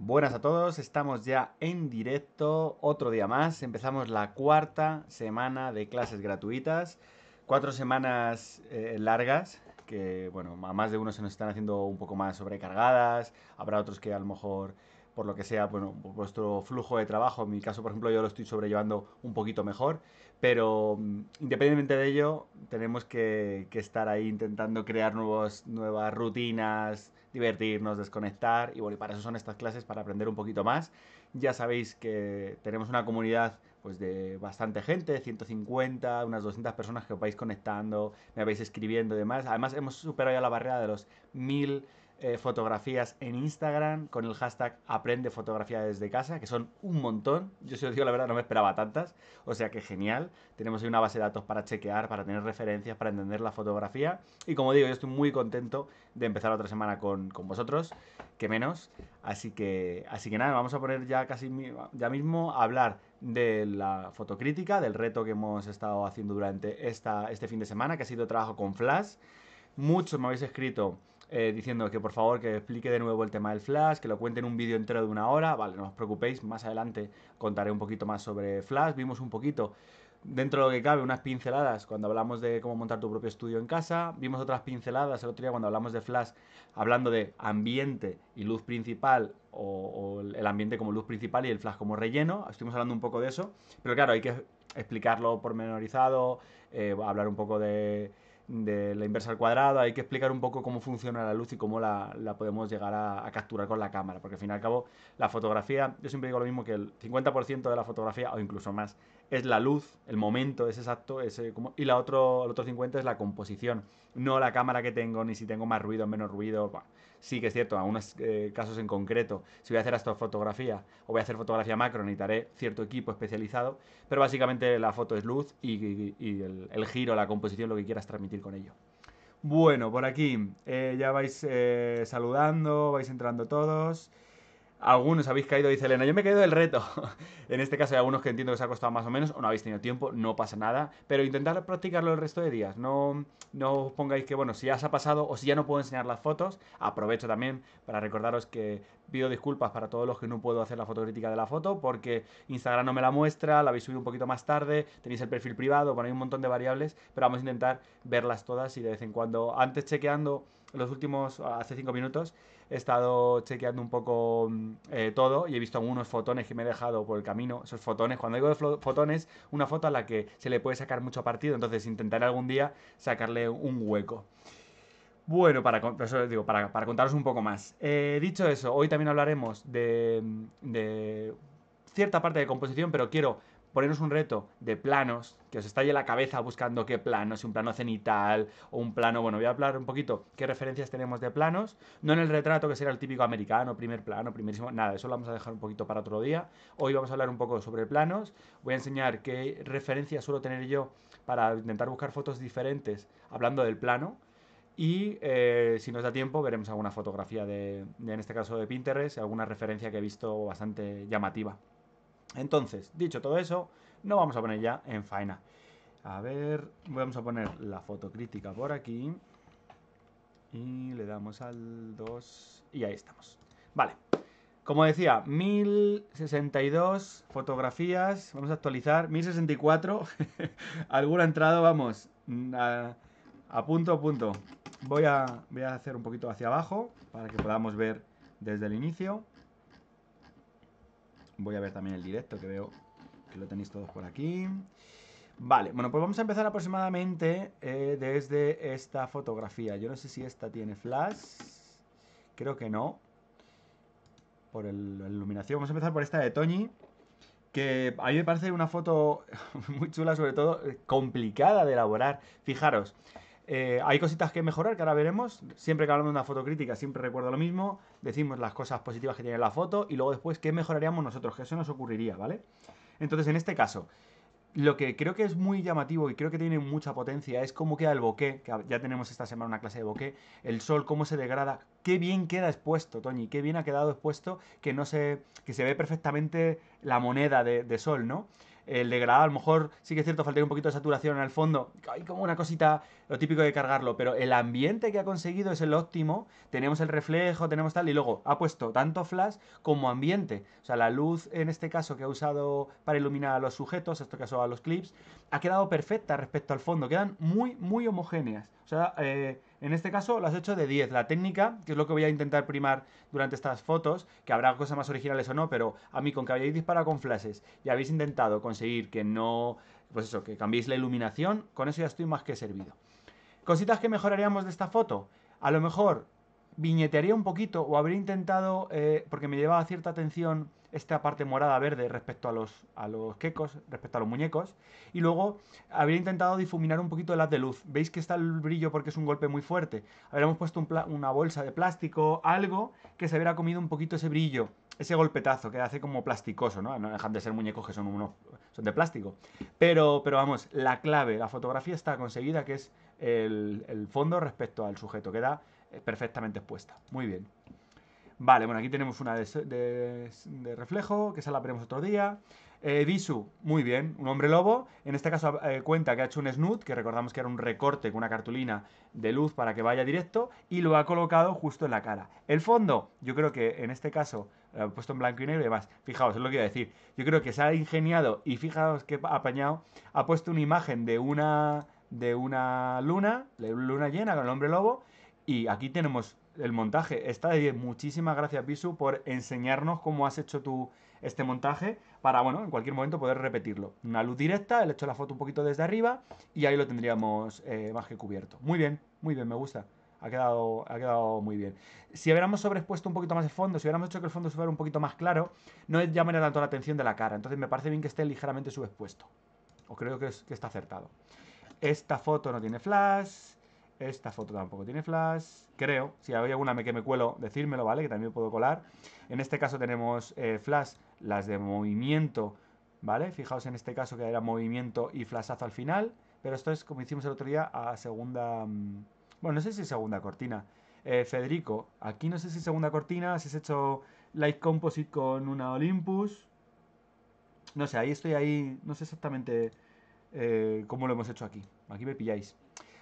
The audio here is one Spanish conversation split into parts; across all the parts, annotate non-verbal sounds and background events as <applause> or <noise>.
Buenas a todos, estamos ya en directo, otro día más, empezamos la cuarta semana de clases gratuitas, cuatro semanas eh, largas, que bueno, a más de uno se nos están haciendo un poco más sobrecargadas, habrá otros que a lo mejor por lo que sea, bueno, vuestro flujo de trabajo. En mi caso, por ejemplo, yo lo estoy sobrellevando un poquito mejor, pero mm, independientemente de ello, tenemos que, estar ahí intentando crear nuevos, nuevas rutinas, divertirnos, desconectar, y bueno, para eso son estas clases, para aprender un poquito más. Ya sabéis que tenemos una comunidad pues de bastante gente, 150, unas 200 personas que os vais conectando, me vais escribiendo y demás. Además, hemos superado ya la barrera de los 1000 eh, fotografías en Instagram con el hashtag Aprende Fotografía desde casa, que son un montón. Yo si os digo la verdad no me esperaba tantas, o sea que genial. Tenemos ahí una base de datos para chequear, para tener referencias, para entender la fotografía. Y como digo, yo estoy muy contento de empezar otra semana con, vosotros, que menos. Así que, así que nada, vamos a poner ya casi ya mismo a hablar de la fotocrítica, del reto que hemos estado haciendo durante esta, este fin de semana, que ha sido trabajo con Flash. Muchos me habéis escrito eh, diciendo que por favor que explique de nuevo el tema del Flash, que lo cuente en un vídeo entero de una hora. Vale, no os preocupéis, más adelante contaré un poquito más sobre Flash. Vimos un poquito dentro de lo que cabe, unas pinceladas cuando hablamos de cómo montar tu propio estudio en casa. Vimos otras pinceladas el otro día cuando hablamos de Flash, hablando de ambiente y luz principal, o, el ambiente como luz principal y el Flash como relleno. Estuvimos hablando un poco de eso, pero claro, hay que explicarlo pormenorizado, eh, hablar un poco de de la inversa al cuadrado, hay que explicar un poco cómo funciona la luz y cómo la, podemos llegar a, a, capturar con la cámara, porque al fin y al cabo la fotografía, yo siempre digo lo mismo que el 50% de la fotografía o incluso más es la luz, el momento es exacto, eh, y la otro, el otro 50 es la composición, no la cámara que tengo, ni si tengo más ruido, menos ruido. Sí que es cierto, en algunos eh, casos en concreto, si voy a hacer fotografía, o voy a hacer fotografía macro, necesitaré cierto equipo especializado, pero básicamente la foto es luz y, el, giro, la composición, lo que quieras transmitir con ello. Bueno, por aquí eh, ya vais saludando, vais entrando todos. Algunos habéis caído, dice Elena, yo me he caído del reto. <laughs> en este caso hay algunos que entiendo que os ha costado más o menos, o no habéis tenido tiempo, no pasa nada, pero intentar practicarlo el resto de días. No, no os pongáis que, bueno, si ya se ha pasado o si ya no puedo enseñar las fotos, aprovecho también para recordaros que pido disculpas para todos los que no puedo hacer la fotocrítica de la foto, porque Instagram no me la muestra, la habéis subido un poquito más tarde, tenéis el perfil privado, ponéis un montón de variables, pero vamos a intentar verlas todas y de vez en cuando, antes chequeando los últimos, hace cinco minutos, he estado chequeando un poco mm, eh, todo y he visto algunos fotones que me he dejado por el camino. Esos fotones, cuando digo de fotones, una foto a la que se le puede sacar mucho partido, entonces intentaré algún día sacarle un hueco. Bueno, para, digo, para, contaros un poco más. Eh, dicho eso, hoy también hablaremos de, mm, de cierta parte de composición, pero quiero ponernos un reto de planos, que os estalle la cabeza buscando qué plano, si un plano cenital o un plano, bueno, voy a hablar un poquito qué referencias tenemos de planos, no en el retrato que será el típico americano, primer plano, primerísimo, nada, eso lo vamos a dejar un poquito para otro día. Hoy vamos a hablar un poco sobre planos, voy a enseñar qué referencias suelo tener yo para intentar buscar fotos diferentes hablando del plano. Y eh, si nos da tiempo, veremos alguna fotografía en este caso, de Pinterest, alguna referencia que he visto bastante llamativa. Entonces, dicho todo eso, no vamos a poner ya en faena. A ver, vamos a poner la foto por aquí. Y le damos al 2. Y ahí estamos. Vale. Como decía, 1062 fotografías. Vamos a actualizar. 1064. <laughs> Alguna entrada, vamos. A, punto, a punto. Voy a, voy a hacer un poquito hacia abajo para que podamos ver desde el inicio. Voy a ver también el directo que veo que lo tenéis todos por aquí. Vale, bueno, pues vamos a empezar aproximadamente eh, desde esta fotografía. Yo no sé si esta tiene flash. Creo que no. Por la iluminación. Vamos a empezar por esta de Tony. Que a mí me parece una foto <laughs> muy chula, sobre todo eh, complicada de elaborar. Fijaros, eh, hay cositas que mejorar que ahora veremos. Siempre que hablamos de una foto crítica, siempre recuerdo lo mismo decimos las cosas positivas que tiene la foto y luego después qué mejoraríamos nosotros, que eso nos ocurriría, ¿vale? Entonces, en este caso, lo que creo que es muy llamativo y creo que tiene mucha potencia es cómo queda el bokeh, que ya tenemos esta semana una clase de bokeh, el sol, cómo se degrada, qué bien queda expuesto, Toñi, qué bien ha quedado expuesto, que no se, que se ve perfectamente la moneda de, sol, ¿no? El degradado, a lo mejor sí que es cierto, faltaría un poquito de saturación en el fondo, hay como una cosita lo típico de cargarlo, pero el ambiente que ha conseguido es el óptimo, tenemos el reflejo, tenemos tal, y luego ha puesto tanto flash como ambiente, o sea, la luz en este caso que ha usado para iluminar a los sujetos, en este caso a los clips, ha quedado perfecta respecto al fondo, quedan muy, muy homogéneas, o sea, eh, en este caso las he hecho de 10. La técnica, que es lo que voy a intentar primar durante estas fotos, que habrá cosas más originales o no, pero a mí con que habéis disparado con flashes y habéis intentado conseguir que no, pues eso, que cambiéis la iluminación, con eso ya estoy más que servido. Cositas que mejoraríamos de esta foto. A lo mejor viñetearía un poquito o habría intentado, eh, porque me llevaba cierta atención esta parte morada verde respecto a los, a los quecos, respecto a los muñecos. Y luego habría intentado difuminar un poquito el haz de luz. Veis que está el brillo porque es un golpe muy fuerte. Habríamos puesto una bolsa de plástico, algo que se hubiera comido un poquito ese brillo ese golpetazo que hace como plasticoso, ¿no? No dejan de ser muñecos que son, son de plástico. Pero, pero vamos, la clave, la fotografía está conseguida, que es el, fondo respecto al sujeto, queda eh, perfectamente expuesta. Muy bien. Vale, bueno, aquí tenemos una de, de reflejo, que esa la veremos otro día. Eh, muy bien, un hombre lobo. En este caso eh, cuenta que ha hecho un snoot, que recordamos que era un recorte con una cartulina de luz para que vaya directo, y lo ha colocado justo en la cara. El fondo, yo creo que en este caso, lo puesto en blanco y negro y demás. Fijaos, es lo que iba a decir. Yo creo que se ha ingeniado, y fijaos que apañado, ha puesto una imagen de una, de una luna, de luna llena con el hombre lobo, y aquí tenemos el montaje. Está de 10. Muchísimas gracias, Bisu, por enseñarnos cómo has hecho tú este montaje para, bueno, en cualquier momento poder repetirlo. Una luz directa, le hecho la foto un poquito desde arriba y ahí lo tendríamos eh, más que cubierto. Muy bien, muy bien, me gusta. Ha quedado, ha quedado muy bien. Si hubiéramos sobreexpuesto un poquito más el fondo, si hubiéramos hecho que el fondo fuera un poquito más claro, no llamaría tanto la atención de la cara. Entonces me parece bien que esté ligeramente subexpuesto. O creo que, es, está acertado. Esta foto no tiene flash. Esta foto tampoco tiene flash, creo. Si hay alguna que me cuelo, decírmelo, ¿vale? Que también puedo colar. En este caso tenemos eh, flash las de movimiento, ¿vale? Fijaos en este caso que era movimiento y flashazo al final, pero esto es como hicimos el otro día a segunda... Mm, bueno, no sé si segunda cortina. Eh, Federico, aquí no sé si segunda cortina, si has hecho Light Composite con una Olympus. No sé, ahí estoy ahí, no sé exactamente eh, cómo lo hemos hecho aquí. Aquí me pilláis.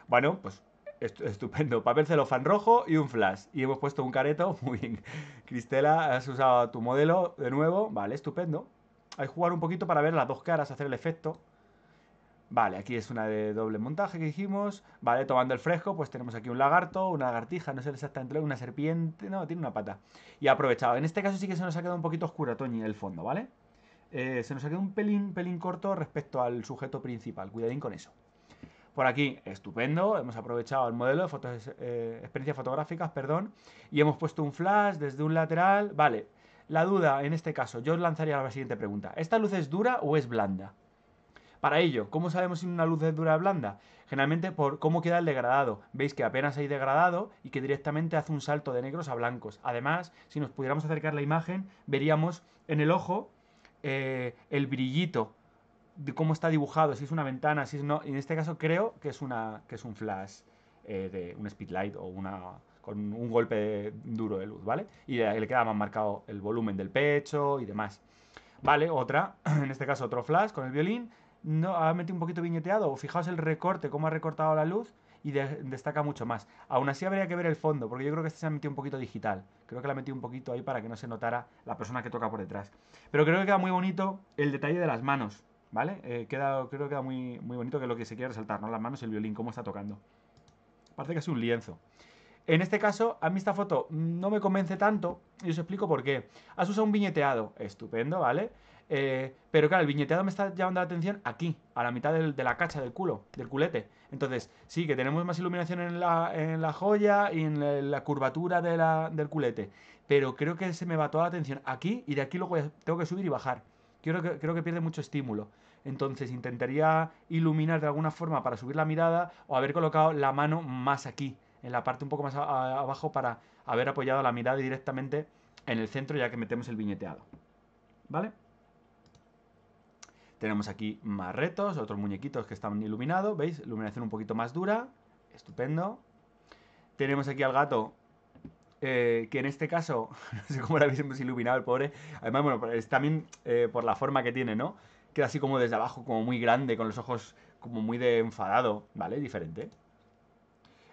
Bueno, pues estupendo. Papel celofán rojo y un flash. Y hemos puesto un careto. <laughs> Muy bien. Cristela, has usado tu modelo de nuevo. Vale, estupendo. Hay que jugar un poquito para ver las dos caras, hacer el efecto. Vale, aquí es una de doble montaje que dijimos. Vale, tomando el fresco, pues tenemos aquí un lagarto, una lagartija, no sé exactamente, una serpiente. No, tiene una pata. Y aprovechado. En este caso sí que se nos ha quedado un poquito oscuro, Toñi, el fondo, ¿vale? Eh, se nos ha quedado un pelín, pelín corto respecto al sujeto principal. Cuidadín con eso por aquí, estupendo, hemos aprovechado el modelo de eh, experiencias fotográficas, perdón, y hemos puesto un flash desde un lateral, vale. La duda en este caso, yo os lanzaría la siguiente pregunta, ¿esta luz es dura o es blanda? Para ello, ¿cómo sabemos si una luz es dura o blanda? Generalmente por cómo queda el degradado. Veis que apenas hay degradado y que directamente hace un salto de negros a blancos. Además, si nos pudiéramos acercar la imagen, veríamos en el ojo eh, el brillito de cómo está dibujado, si es una ventana, si es no. En este caso creo que es, una, que es un flash eh, de un speedlight o una con un golpe duro de luz, ¿vale? Y le queda más marcado el volumen del pecho y demás. Vale, otra, <clears throat> en este caso otro flash con el violín, no, ha metido un poquito viñeteado, fijaos el recorte, cómo ha recortado la luz y destaca mucho más. Aún así habría que ver el fondo, porque yo creo que este se ha metido un poquito digital, creo que la ha metido un poquito ahí para que no se notara la persona que toca por detrás. Pero creo que queda muy bonito el detalle de las manos, ¿Vale? Eh, creo que queda muy, muy bonito que lo que se quiere resaltar, ¿no? Las manos y el violín, cómo está tocando. Parece que es un lienzo. En este caso, a mí esta foto no me convence tanto y os explico por qué. Has usado un viñeteado, estupendo, ¿vale? Eh, pero claro, el viñeteado me está llamando la atención aquí, a la mitad de la cacha del culo, del culete. Entonces, sí, que tenemos más iluminación en la, en la joya y en la, curvatura del culete. Pero creo que se me va toda la atención aquí y de aquí luego tengo que subir y bajar creo que, pierde mucho estímulo. Entonces intentaría iluminar de alguna forma para subir la mirada o haber colocado la mano más aquí, en la parte un poco más abajo para haber apoyado la mirada directamente en el centro ya que metemos el viñeteado. ¿Vale? Tenemos aquí más retos, otros muñequitos que están iluminados, ¿veis? Iluminación un poquito más dura, estupendo. Tenemos aquí al gato eh, que en este caso, <laughs> no sé cómo lo habéis iluminado el pobre, además, bueno, es también eh, por la forma que tiene, ¿no? Queda así como desde abajo, como muy grande, con los ojos como muy de enfadado, ¿vale? Diferente.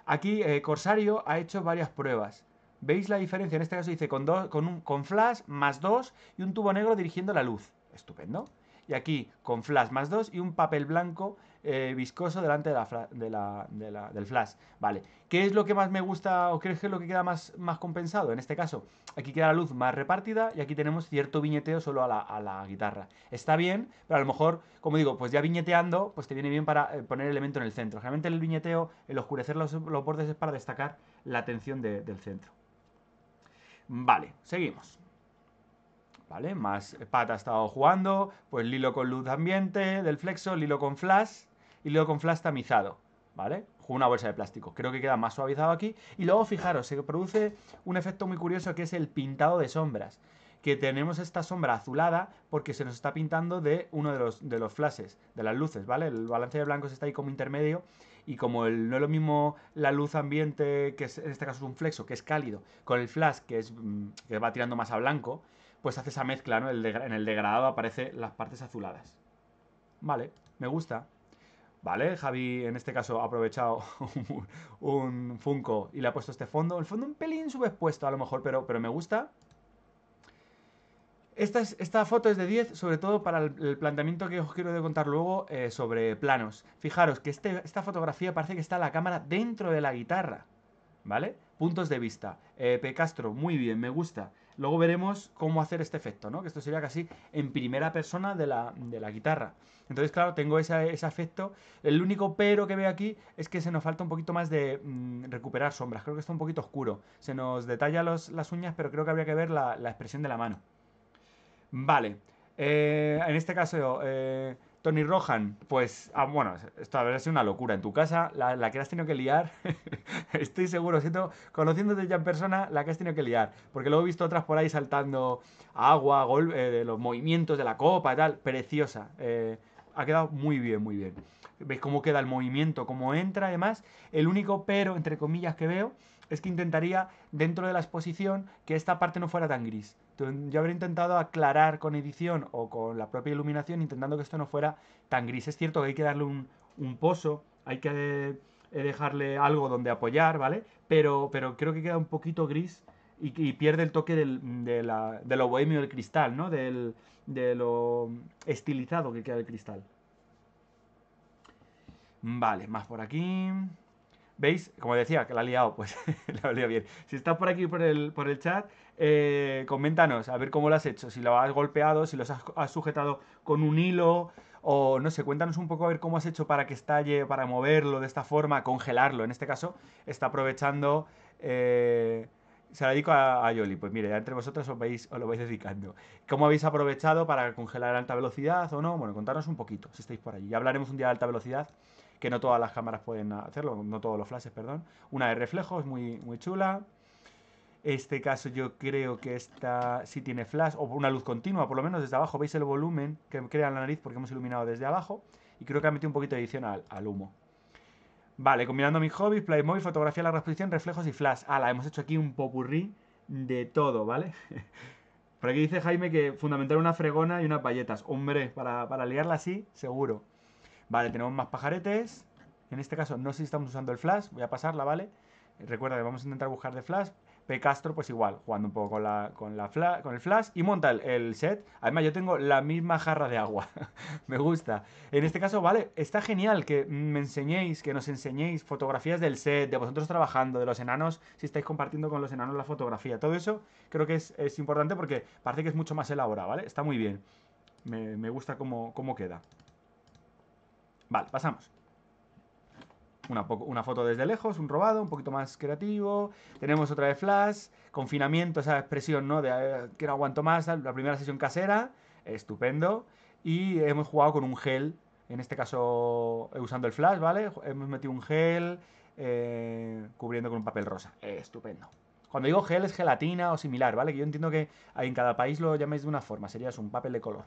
Aquí eh, Corsario ha hecho varias pruebas. ¿Veis la diferencia? En este caso dice con, dos, con, un, con flash más 2 y un tubo negro dirigiendo la luz. Estupendo. Y aquí con flash más 2 y un papel blanco eh, viscoso delante del flash. Vale. ¿Qué es lo que más me gusta o crees que es lo que queda más, más compensado? En este caso, aquí queda la luz más repartida y aquí tenemos cierto viñeteo solo a la, guitarra. Está bien, pero a lo mejor, como digo, pues ya viñeteando, pues te viene bien para eh, poner el elemento en el centro. Generalmente el viñeteo, el oscurecer los, bordes es para destacar la atención del centro. Vale, seguimos. ¿Vale? Más Pata ha estado jugando, pues Lilo con luz ambiente, del flexo, Lilo con flash, y luego con flash tamizado, ¿vale? Con una bolsa de plástico. Creo que queda más suavizado aquí. Y luego, fijaros, se produce un efecto muy curioso que es el pintado de sombras. Que tenemos esta sombra azulada porque se nos está pintando de uno de los, de los flashes, de las luces, ¿vale? El balance de blancos está ahí como intermedio y como no es lo mismo la luz ambiente, que en este caso es un flexo, que es cálido, con el flash, que, es, mm, que va tirando más a blanco, pues hace esa mezcla, ¿no? en el degradado aparecen las partes azuladas. Vale, me gusta. ¿Vale? Javi, en este caso, ha aprovechado <laughs> un Funko y le ha puesto este fondo. El fondo un pelín subexpuesto, a lo mejor, pero, pero me gusta. Esta, esta, foto es de 10, sobre todo para el, planteamiento que os quiero contar luego eh, sobre planos. Fijaros que este, esta fotografía parece que está la cámara dentro de la guitarra, ¿vale? Puntos de vista. Eh, Castro, muy bien, me gusta. Luego veremos cómo hacer este efecto, ¿no? Que esto sería casi en primera persona de la, guitarra. Entonces, claro, tengo ese efecto. El único pero que veo aquí es que se nos falta un poquito más de mm, recuperar sombras. Creo que está un poquito oscuro. Se nos detalla las uñas, pero creo que habría que ver la, expresión de la mano. Vale. Eh, en este caso, eh, Tony Rohan, pues, ah, bueno, esto habrá sido una locura en tu casa, la, que has tenido que liar, <laughs> estoy seguro, siento, conociéndote ya en persona, la que has tenido que liar, porque lo he visto otras por ahí saltando agua, eh, de los movimientos de la copa y tal, preciosa, eh, ha quedado muy bien, muy bien. ¿Veis cómo queda el movimiento, cómo entra además? El único pero, entre comillas, que veo es que intentaría, dentro de la exposición, que esta parte no fuera tan gris yo habría intentado aclarar con edición o con la propia iluminación, intentando que esto no fuera tan gris. Es cierto que hay que darle un, pozo, hay que eh, dejarle algo donde apoyar, ¿vale? Pero, pero creo que queda un poquito gris y, pierde el toque de, la, lo bohemio del cristal, ¿no? Del, de lo estilizado que queda el cristal. Vale, más por aquí. ¿Veis? Como decía, que la ha liado, pues <laughs> la ha liado bien. Si estás por aquí por el, chat, eh, coméntanos a ver cómo lo has hecho. Si lo has golpeado, si lo has, sujetado con un hilo, o no sé, cuéntanos un poco a ver cómo has hecho para que estalle, para moverlo de esta forma, congelarlo. En este caso, está aprovechando. Eh, se la dedico a, Yoli. Pues mire, ya entre vosotros os, vais, os lo vais dedicando. ¿Cómo habéis aprovechado para congelar a alta velocidad o no? Bueno, contanos un poquito si estáis por allí. Ya hablaremos un día de alta velocidad que no todas las cámaras pueden hacerlo, no todos los flashes, perdón. Una de reflejos, muy, muy chula. Este caso yo creo que esta sí tiene flash, o una luz continua, por lo menos desde abajo. Veis el volumen que crea en la nariz porque hemos iluminado desde abajo. Y creo que ha metido un poquito de edición al, humo. Vale, combinando mis hobbies, Playmobil, fotografía la la reflejos y flash. Ala, hemos hecho aquí un popurrí de todo, ¿vale? <laughs> Por aquí dice Jaime que fundamental una fregona y unas palletas. Hombre, para, para liarla así, seguro. Vale, tenemos más pajaretes. En este caso no sé si estamos usando el flash, voy a pasarla, ¿vale? Recuerda que vamos a intentar buscar de flash. P. Castro, pues igual, jugando un poco con, la, con, con el flash y monta el, set. Además, yo tengo la misma jarra de agua. <laughs> me gusta. En este caso, vale, está genial que me enseñéis, que nos enseñéis fotografías del set, de vosotros trabajando, de los enanos, si estáis compartiendo con los enanos la fotografía. Todo eso creo que es, importante porque parece que es mucho más elaborado, ¿vale? Está muy bien. Me, gusta cómo, cómo queda. Vale, pasamos. Una, foto desde lejos, un robado, un poquito más creativo. Tenemos otra de Flash, confinamiento, esa expresión, ¿no? De ah, que no aguanto más, la primera sesión casera, estupendo. Y hemos jugado con un gel, en este caso eh, usando el Flash, ¿vale? Hemos metido un gel eh, cubriendo con un papel rosa, estupendo. Cuando digo gel es gelatina o similar, ¿vale? Que yo entiendo que en cada país lo llamáis de una forma, sería un papel de color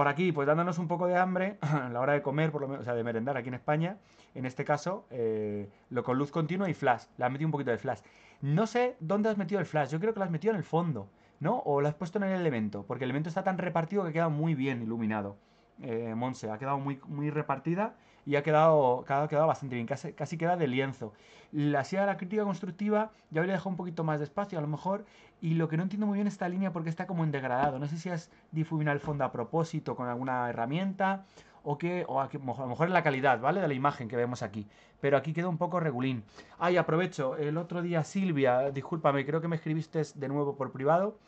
por aquí, pues dándonos un poco de hambre <clears throat> a la hora de comer, por lo menos, o sea, de merendar aquí en España, en este caso, eh, lo con luz continua y flash. Le has metido un poquito de flash. No sé dónde has metido el flash, yo creo que lo has metido en el fondo, ¿no? O lo has puesto en el elemento, porque el elemento está tan repartido que queda muy bien iluminado. Eh, Monse, ha quedado muy, muy repartida y ha quedado, quedado bastante bien, casi, casi, queda de lienzo. La silla de la crítica constructiva ya habría dejado un poquito más de espacio a lo mejor, y lo que no entiendo muy bien esta línea porque está como en degradado, no sé si es difuminar el fondo a propósito con alguna herramienta, o que, o a, lo mejor es la calidad, ¿vale? De la imagen que vemos aquí. Pero aquí queda un poco regulín. Ay, aprovecho, el otro día Silvia, discúlpame, creo que me escribiste de nuevo por privado.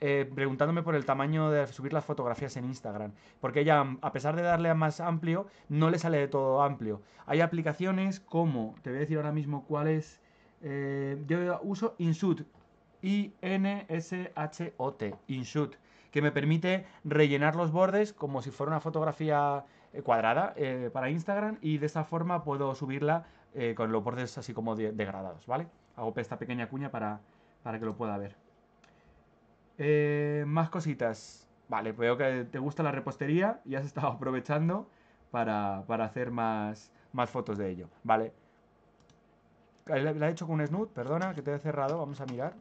Eh, preguntándome por el tamaño de subir las fotografías en Instagram, porque ella, a pesar de darle a más amplio, no le sale de todo amplio. Hay aplicaciones como, te voy a decir ahora mismo cuál es, eh, yo uso InShoot I-N-S-H-O-T, InShot, que me permite rellenar los bordes como si fuera una fotografía eh, cuadrada para Instagram y de esa forma puedo subirla con los bordes así como degradados, ¿vale? Hago esta pequeña cuña para, para que lo pueda ver. Eh, más cositas. Vale, veo que te gusta la repostería y has estado <laughs> aprovechando para, hacer más, más fotos de ello. Vale. Eh, la ha hecho con un snoot, perdona, que te he cerrado, vamos a mirar.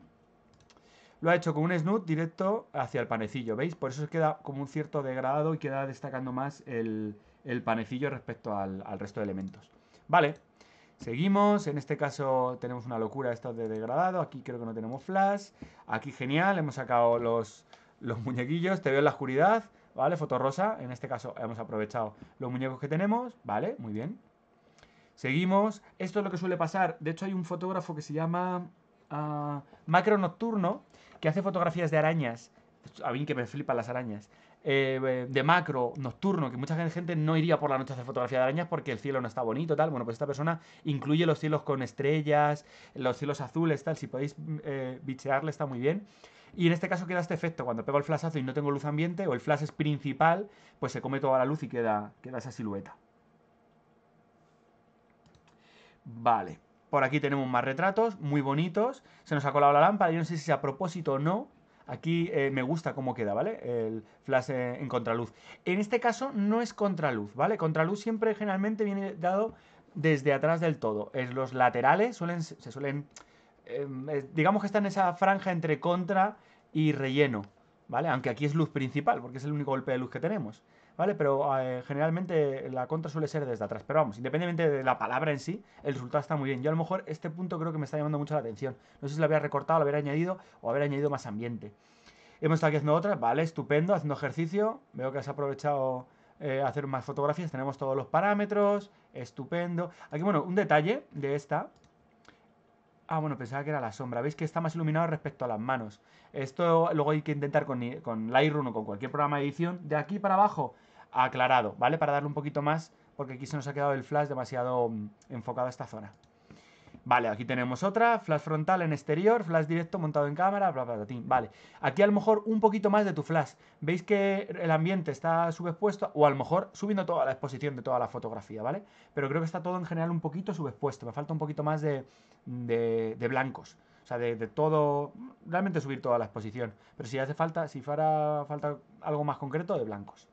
Lo ha hecho con un snoot directo hacia el panecillo, ¿veis? Por eso queda como un cierto degradado y queda destacando más el, panecillo respecto al, al resto de elementos. Vale, Seguimos, en este caso tenemos una locura esto de degradado, aquí creo que no tenemos flash, aquí genial, hemos sacado los, los muñequillos, te veo en la oscuridad, ¿vale? Foto rosa, en este caso hemos aprovechado los muñecos que tenemos, ¿vale? Muy bien. Seguimos, esto es lo que suele pasar, de hecho hay un fotógrafo que se llama ah, Macro Nocturno, que hace fotografías de arañas, a mí que me flipan las arañas, eh, eh, de macro nocturno, que mucha gente no iría por la noche a hacer fotografía de arañas porque el cielo no está bonito, tal. Bueno, pues esta persona incluye los cielos con estrellas, los cielos azules, tal. Si podéis mm, eh, bichearle, está muy bien. Y en este caso queda este efecto, cuando pego el flashazo y no tengo luz ambiente, o el flash es principal, pues se come toda la luz y queda, queda esa silueta. Vale, por aquí tenemos más retratos, muy bonitos. Se nos ha colado la lámpara, yo no sé si es a propósito o no, Aquí eh, me gusta cómo queda, ¿vale? El flash en, contraluz. En este caso no es contraluz, ¿vale? Contraluz siempre generalmente viene dado desde atrás del todo. Es los laterales suelen, se suelen, em, digamos que está en esa franja entre contra y relleno, ¿vale? Aunque aquí es luz principal, porque es el único golpe de luz que tenemos. ¿vale? Pero eh, generalmente la contra suele ser desde atrás. Pero vamos, independientemente de la palabra en sí, el resultado está muy bien. Yo a lo mejor este punto creo que me está llamando mucho la atención. No sé si lo había recortado, lo había añadido o haber añadido más ambiente. Hemos estado aquí haciendo otra, vale, estupendo, haciendo ejercicio. Veo que has aprovechado eh, hacer más fotografías. Tenemos todos los parámetros, estupendo. Aquí, bueno, un detalle de esta, Ah, bueno, pensaba que era la sombra. Veis que está más iluminado respecto a las manos. Esto luego hay que intentar con, con Lightroom o con cualquier programa de edición. De aquí para abajo aclarado, ¿vale? Para darle un poquito más, porque aquí se nos ha quedado el flash demasiado mm, enfocado a esta zona. Vale, aquí tenemos otra, flash frontal en exterior, flash directo montado en cámara, bla, bla, bla, vale. Aquí a lo mejor un poquito más de tu flash. Veis que el ambiente está subexpuesto o a lo mejor subiendo toda la exposición de toda la fotografía, ¿vale? Pero creo que está todo en general un poquito subexpuesto, me falta un poquito más de, blancos. O sea, de, de, todo, realmente subir toda la exposición. Pero si hace falta, si fuera falta algo más concreto, de blancos.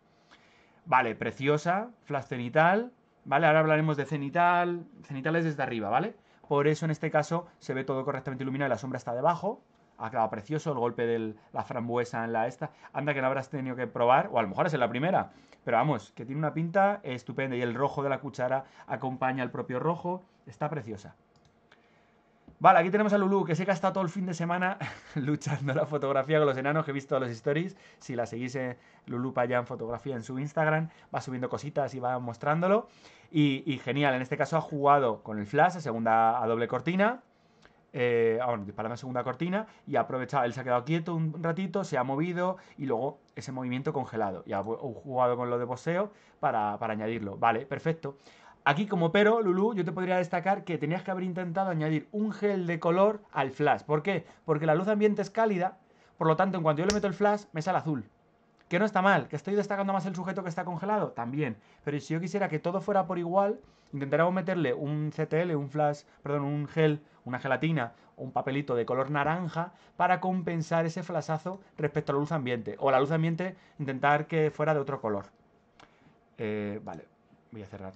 Vale, preciosa, flash cenital, ¿vale? Ahora hablaremos de cenital, cenital es desde arriba, ¿vale? Por eso en este caso se ve todo correctamente iluminado y la sombra está debajo. Ha quedado precioso el golpe de la frambuesa en la esta. Anda que no habrás tenido que probar, o a lo mejor es en la primera. Pero vamos, que tiene una pinta estupenda y el rojo de la cuchara acompaña al propio rojo. Está preciosa. Vale, aquí tenemos a Lulu, que sé que ha estado todo el fin de semana <laughs> luchando la fotografía con los enanos, que he visto los stories. Si la seguís, en eh, Lulu en Fotografía en su Instagram, va subiendo cositas y va mostrándolo. Y, genial, en este caso ha jugado con el flash a segunda a doble cortina. Eh, ah, bueno, disparando a segunda cortina y ha aprovechado, él se ha quedado quieto un ratito, se ha movido y luego ese movimiento congelado. Y ha jugado con lo de poseo para, para añadirlo. Vale, perfecto. Aquí como pero, Lulu, yo te podría destacar que tenías que haber intentado añadir un gel de color al flash. ¿Por qué? Porque la luz ambiente es cálida, por lo tanto, en cuanto yo le meto el flash, me sale azul. Que no está mal, que estoy destacando más el sujeto que está congelado, también. Pero si yo quisiera que todo fuera por igual, intentaríamos meterle un CTL, un flash, perdón, un gel, una gelatina, un papelito de color naranja para compensar ese flasazo respecto a la luz ambiente. O la luz ambiente intentar que fuera de otro color. Eh, vale, voy a cerrar.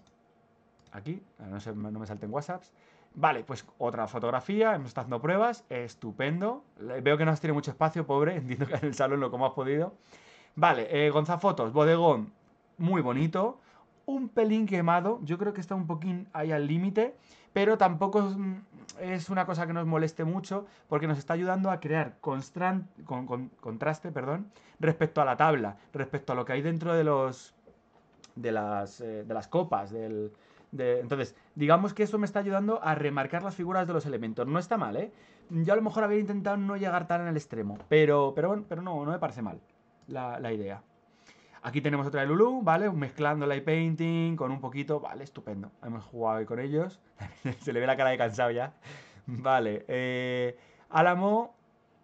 Aquí, no, me salten WhatsApps. Vale, pues otra fotografía, hemos estado haciendo pruebas, estupendo. Veo que no has tenido mucho espacio, pobre, <laughs> entiendo que en el salón lo como has podido. Vale, eh, Gonzafotos, bodegón, muy bonito. Un pelín quemado, yo creo que está un poquín ahí al límite, pero tampoco es mm, una cosa que nos moleste mucho porque nos está ayudando a crear contraste perdón, respecto a la tabla, respecto a lo que hay dentro de, los, de, las, eh, de las copas, del, entonces, digamos que eso me está ayudando a remarcar las figuras de los elementos. No está mal, ¿eh? Yo a lo mejor había intentado no llegar tan en el extremo, pero, pero, bueno, pero no, no me parece mal la, idea. Aquí tenemos otra de Lulu, ¿vale? Mezclando la painting con un poquito, vale, estupendo. Hemos jugado con ellos. <laughs> Se le ve la cara de cansado ya. Vale. Eh, Álamo,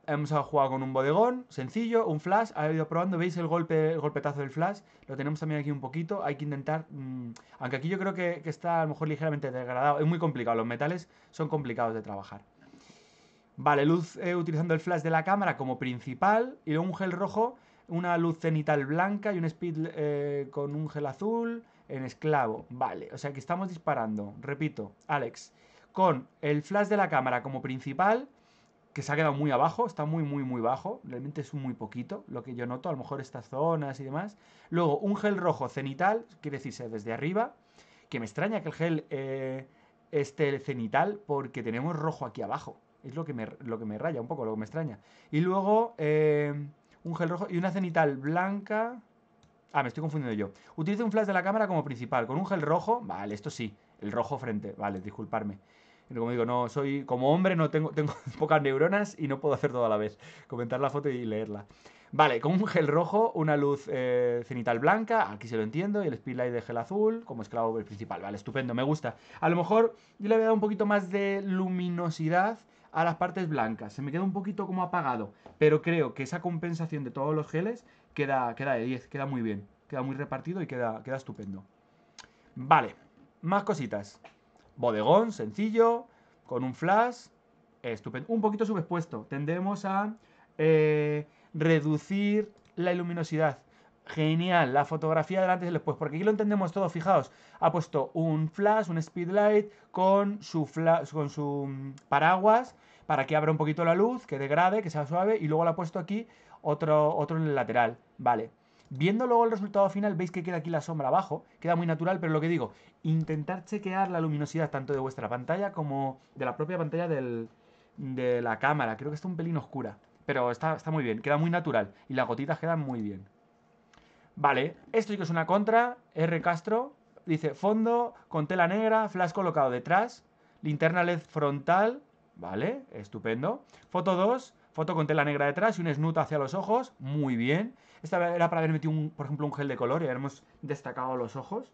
Hemos jugado con un bodegón, sencillo, un flash, ha ido probando, veis el golpe, el golpetazo del flash, lo tenemos también aquí un poquito, hay que intentar, mm, aunque aquí yo creo que, está a lo mejor ligeramente degradado, es muy complicado, los metales son complicados de trabajar. Vale, luz eh, utilizando el flash de la cámara como principal, y luego un gel rojo, una luz cenital blanca y un speed eh, con un gel azul en esclavo, vale, o sea que estamos disparando, repito, Alex, con el flash de la cámara como principal que se ha quedado muy abajo, está muy, muy, muy bajo. Realmente es muy poquito lo que yo noto, a lo mejor estas zonas y demás. Luego, un gel rojo cenital, quiere decirse desde arriba, que me extraña que el gel eh, esté cenital porque tenemos rojo aquí abajo. Es lo que me, lo que me raya un poco, lo que me extraña. Y luego, eh, un gel rojo y una cenital blanca. Ah, me estoy confundiendo yo. Utilice un flash de la cámara como principal, con un gel rojo. Vale, esto sí, el rojo frente. Vale, disculparme como digo, no, soy como hombre, no tengo, <laughs> tengo pocas neuronas y no puedo hacer todo a la vez. Comentar la foto y leerla. Vale, con un gel rojo, una luz eh, cenital blanca, aquí se lo entiendo, y el speedlight de gel azul como esclavo principal. Vale, estupendo, me gusta. A lo mejor yo le había dado un poquito más de luminosidad a las partes blancas. Se me queda un poquito como apagado, pero creo que esa compensación de todos los geles queda, queda de 10, queda muy bien. Queda muy repartido y queda, queda estupendo. Vale, más cositas bodegón, sencillo, con un flash, estupendo. Un poquito subexpuesto. Tendemos a eh, reducir la luminosidad. Genial, la fotografía del antes y después, porque aquí lo entendemos todo, fijaos, ha puesto un flash, un speedlight con su, flash, con su mm, paraguas para que abra un poquito la luz, que degrade, que sea suave, y luego lo ha puesto aquí otro, otro en el lateral, vale. Viendo luego el resultado final, veis que queda aquí la sombra abajo, queda muy natural, pero lo que digo, intentar chequear la luminosidad tanto de vuestra pantalla como de la propia pantalla de la cámara. Creo que está un pelín oscura, pero está, está muy bien, queda muy natural y las gotitas quedan muy bien. Vale, esto que es una contra, R Castro, dice fondo, con tela negra, flash colocado detrás, linterna LED frontal, vale, estupendo. Foto 2, foto con tela negra detrás y un snoot hacia los ojos, muy bien. Esta era para haber metido, un, por ejemplo, un gel de color y hemos destacado los ojos.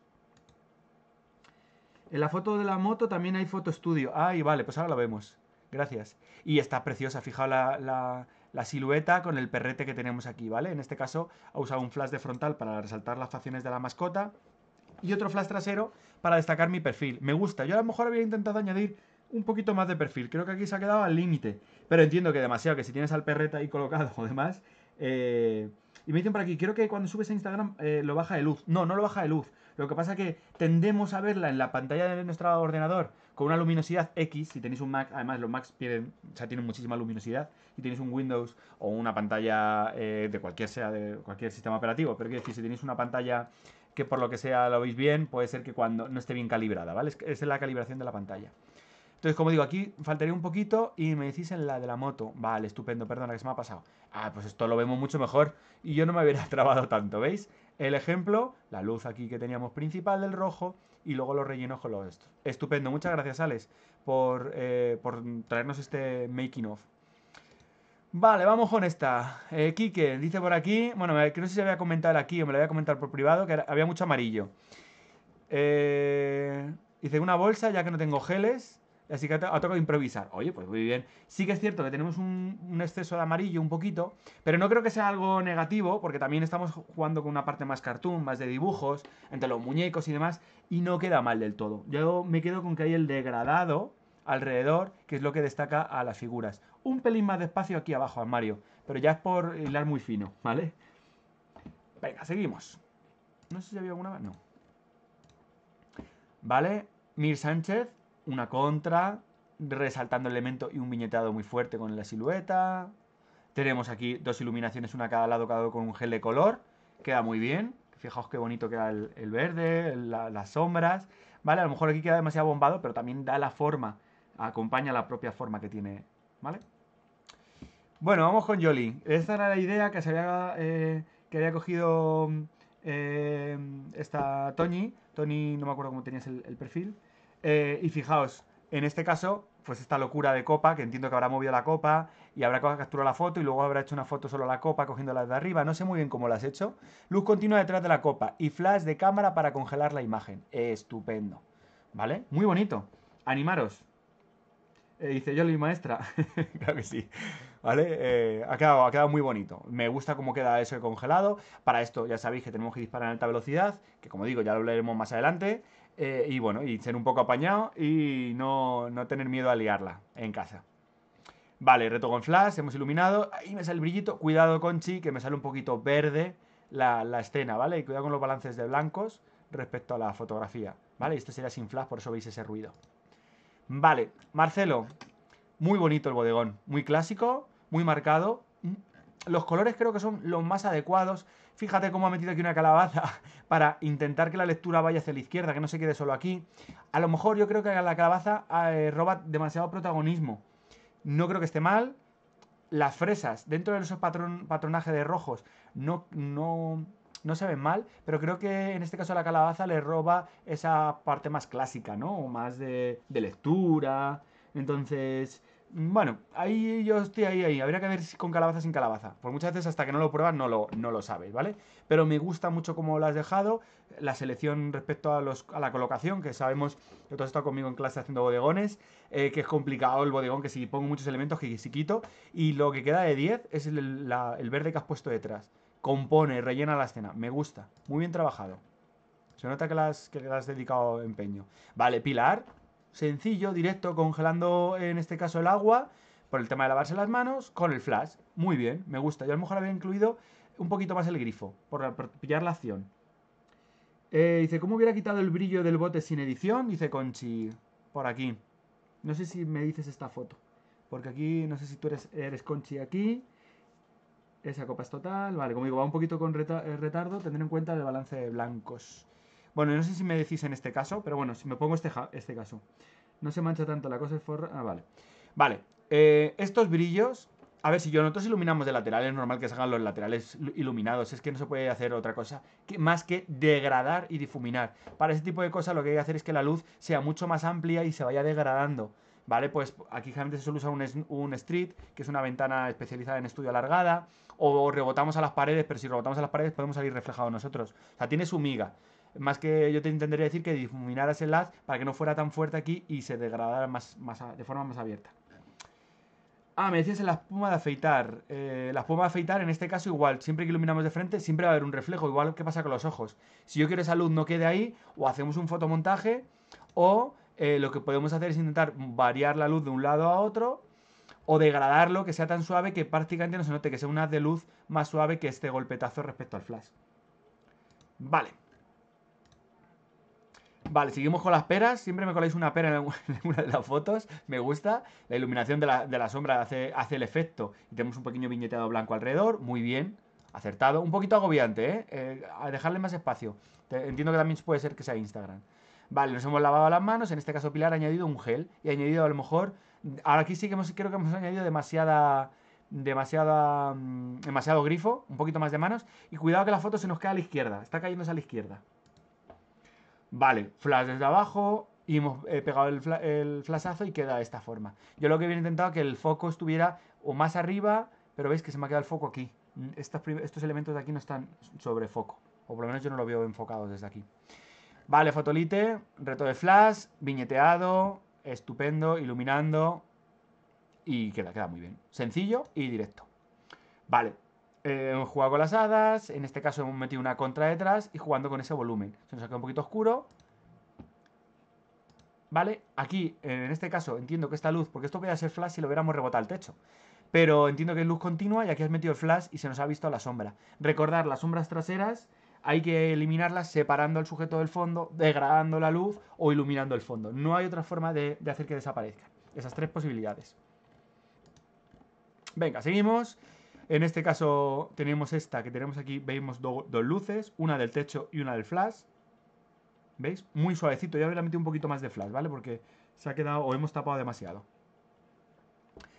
En la foto de la moto también hay foto estudio. Ah, y vale, pues ahora la vemos. Gracias. Y está preciosa, fijaos la, la, silueta con el perrete que tenemos aquí, ¿vale? En este caso ha usado un flash de frontal para resaltar las facciones de la mascota y otro flash trasero para destacar mi perfil. Me gusta. Yo a lo mejor había intentado añadir un poquito más de perfil. Creo que aquí se ha quedado al límite. Pero entiendo que demasiado, que si tienes al perrete ahí colocado, demás, eh, y me dicen por aquí, creo que cuando subes a Instagram eh, lo baja de luz. No, no lo baja de luz. Lo que pasa es que tendemos a verla en la pantalla de nuestro ordenador con una luminosidad X. Si tenéis un Mac, además los Macs o tienen muchísima luminosidad. Si tenéis un Windows o una pantalla eh, de cualquier sea, de cualquier sistema operativo. Pero quiero decir, si tenéis una pantalla que por lo que sea lo veis bien, puede ser que cuando no esté bien calibrada, ¿vale? es la calibración de la pantalla. Entonces, como digo, aquí faltaría un poquito y me decís en la de la moto. Vale, estupendo, perdona, que se me ha pasado. Ah, pues esto lo vemos mucho mejor y yo no me hubiera <laughs> trabado tanto, ¿veis? El ejemplo, la luz aquí que teníamos principal del rojo y luego los rellenos con los estos. Estupendo, muchas gracias, Alex, eh, por, traernos este making of. Vale, vamos con esta. Eh, Quique dice por aquí, bueno, que no sé si había comentado aquí o me lo a comentar por privado, que había mucho amarillo. Eh, dice una bolsa, ya que no tengo geles así que ha, tocado improvisar. Oye, pues muy bien. Sí que es cierto que tenemos un, exceso de amarillo un poquito, pero no creo que sea algo negativo, porque también estamos jugando con una parte más cartoon, más de dibujos, entre los muñecos y demás, y no queda mal del todo. Yo me quedo con que hay el degradado alrededor, que es lo que destaca a las figuras. Un pelín más de espacio aquí abajo al Mario, pero ya es por hilar muy fino, ¿vale? Venga, seguimos. No sé si había alguna más, no. Vale, Mir Sánchez una contra, resaltando el elemento y un viñetado muy fuerte con la silueta. Tenemos aquí dos iluminaciones, una a cada lado, cada con un gel de color. Queda muy bien. Fijaos qué bonito queda el, verde, las sombras. ¿Vale? A lo mejor aquí queda demasiado bombado, pero también da la forma, acompaña la propia forma que tiene. ¿Vale? Bueno, vamos con Jolie, Esta era la idea que se había, eh, que cogido eh, esta Tony. Tony, no me acuerdo cómo tenías el perfil. Eh, y fijaos, en este caso, pues esta locura de copa, que entiendo que habrá movido la copa y habrá capturado la foto y luego habrá hecho una foto solo a la copa cogiéndola de arriba. No sé muy bien cómo la has hecho. Luz continua detrás de la copa y flash de cámara para congelar la imagen. Estupendo. ¿Vale? Muy bonito. Animaros. Eh, dice yo, maestra. <laughs> claro que sí. ¿Vale? Eh, ha, quedado, ha quedado muy bonito. Me gusta cómo queda eso congelado. Para esto ya sabéis que tenemos que disparar en alta velocidad, que como digo, ya lo veremos más adelante. Eh, y bueno, y ser un poco apañado y no, no tener miedo a liarla en casa. Vale, reto con flash, hemos iluminado. Ahí me sale el brillito. Cuidado, Conchi, que me sale un poquito verde la, escena, ¿vale? Y cuidado con los balances de blancos respecto a la fotografía, ¿vale? Y esto sería sin flash, por eso veis ese ruido. Vale, Marcelo, muy bonito el bodegón. Muy clásico, muy marcado, los colores creo que son los más adecuados. Fíjate cómo ha metido aquí una calabaza <laughs> para intentar que la lectura vaya hacia la izquierda, que no se quede solo aquí. A lo mejor yo creo que la calabaza eh, roba demasiado protagonismo. No creo que esté mal. Las fresas, dentro de esos patrón, patronaje de rojos, no, no, no se ven mal, pero creo que en este caso la calabaza le roba esa parte más clásica, ¿no? más de, de lectura. Entonces, bueno, ahí yo estoy ahí, ahí. Habría que ver si con calabaza sin calabaza. Por muchas veces hasta que no lo pruebas no lo, no lo sabes, ¿vale? Pero me gusta mucho cómo lo has dejado. La selección respecto a, los, a la colocación, que sabemos que tú has estado conmigo en clase haciendo bodegones, eh, que es complicado el bodegón, que si pongo muchos elementos que si quito. Y lo que queda de 10 es el, verde que has puesto detrás. Compone, rellena la escena. Me gusta. Muy bien trabajado. Se nota que las que le has dedicado empeño. Vale, Pilar, sencillo, directo, congelando en este caso el agua, por el tema de lavarse las manos, con el flash. Muy bien, me gusta. Yo a lo mejor había incluido un poquito más el grifo, por, pillar la acción. Eh, dice, ¿cómo hubiera quitado el brillo del bote sin edición? Dice Conchi, por aquí. No sé si me dices esta foto, porque aquí, no sé si tú eres, eres Conchi aquí. Esa copa es total, vale, como digo, va un poquito con eh, retardo, tendré en cuenta el balance de blancos. Bueno, no sé si me decís en este caso, pero bueno, si me pongo este, este caso. No se mancha tanto la cosa de forra. Ah, vale. Vale. Eh, estos brillos. A ver, si yo nosotros iluminamos de lateral, es normal que salgan los laterales iluminados. Es que no se puede hacer otra cosa que, más que degradar y difuminar. Para ese tipo de cosas lo que hay que hacer es que la luz sea mucho más amplia y se vaya degradando. ¿vale? Pues aquí generalmente se suele usar un, un, street, que es una ventana especializada en estudio alargada, o rebotamos a las paredes, pero si rebotamos a las paredes podemos salir reflejados nosotros. O sea, tiene su miga más que yo te intentaría decir que difuminaras el haz para que no fuera tan fuerte aquí y se degradara más, de forma más abierta. Ah, me decías en la espuma de afeitar. Eh, la espuma de afeitar, en este caso, igual, siempre que iluminamos de frente, siempre va a haber un reflejo, igual que pasa con los ojos. Si yo quiero esa luz no quede ahí, o hacemos un fotomontaje, o eh, lo que podemos hacer es intentar variar la luz de un lado a otro, o degradarlo, que sea tan suave que prácticamente no se note, que sea un haz de luz más suave que este golpetazo respecto al flash. Vale. Vale, seguimos con las peras. Siempre me coláis una pera en <laughs> una de las fotos. Me gusta. La iluminación de la, sombra hace, el efecto. Y tenemos un pequeño viñeteado blanco alrededor. Muy bien. Acertado. Un poquito agobiante, ¿eh? eh a dejarle más espacio. entiendo que también puede ser que sea Instagram. Vale, nos hemos lavado las manos. En este caso, Pilar ha añadido un gel. Y ha añadido a lo mejor. Ahora aquí sí que hemos, creo que hemos añadido demasiada. Demasiada, mm, demasiado grifo, un poquito más de manos. Y cuidado que la foto se nos queda a la izquierda. Está cayéndose a la izquierda. Vale, flash desde abajo y hemos eh, pegado el, flashazo y queda de esta forma. Yo lo que había intentado que el foco estuviera o más arriba, pero veis que se me ha quedado el foco aquí. Estos, estos elementos de aquí no están sobre foco, o por lo menos yo no lo veo enfocado desde aquí. Vale, fotolite, reto de flash, viñeteado, estupendo, iluminando y queda, queda muy bien. Sencillo y directo. Vale, eh, hemos jugado con las hadas, en este caso hemos metido una contra detrás y jugando con ese volumen. Se nos ha quedado un poquito oscuro. ¿Vale? Aquí, eh, en este caso, entiendo que esta luz, porque esto podría ser flash si lo hubiéramos rebotado al techo. Pero entiendo que es luz continua y aquí has metido el flash y se nos ha visto la sombra. Recordar, las sombras traseras hay que eliminarlas separando al sujeto del fondo, degradando la luz o iluminando el fondo. No hay otra forma de, de hacer que desaparezcan. Esas tres posibilidades. Venga, seguimos. En este caso tenemos esta que tenemos aquí, veis dos luces, una del techo y una del flash. ¿Veis? Muy suavecito, ya habría metido un poquito más de flash, ¿vale? Porque se ha quedado o hemos tapado demasiado.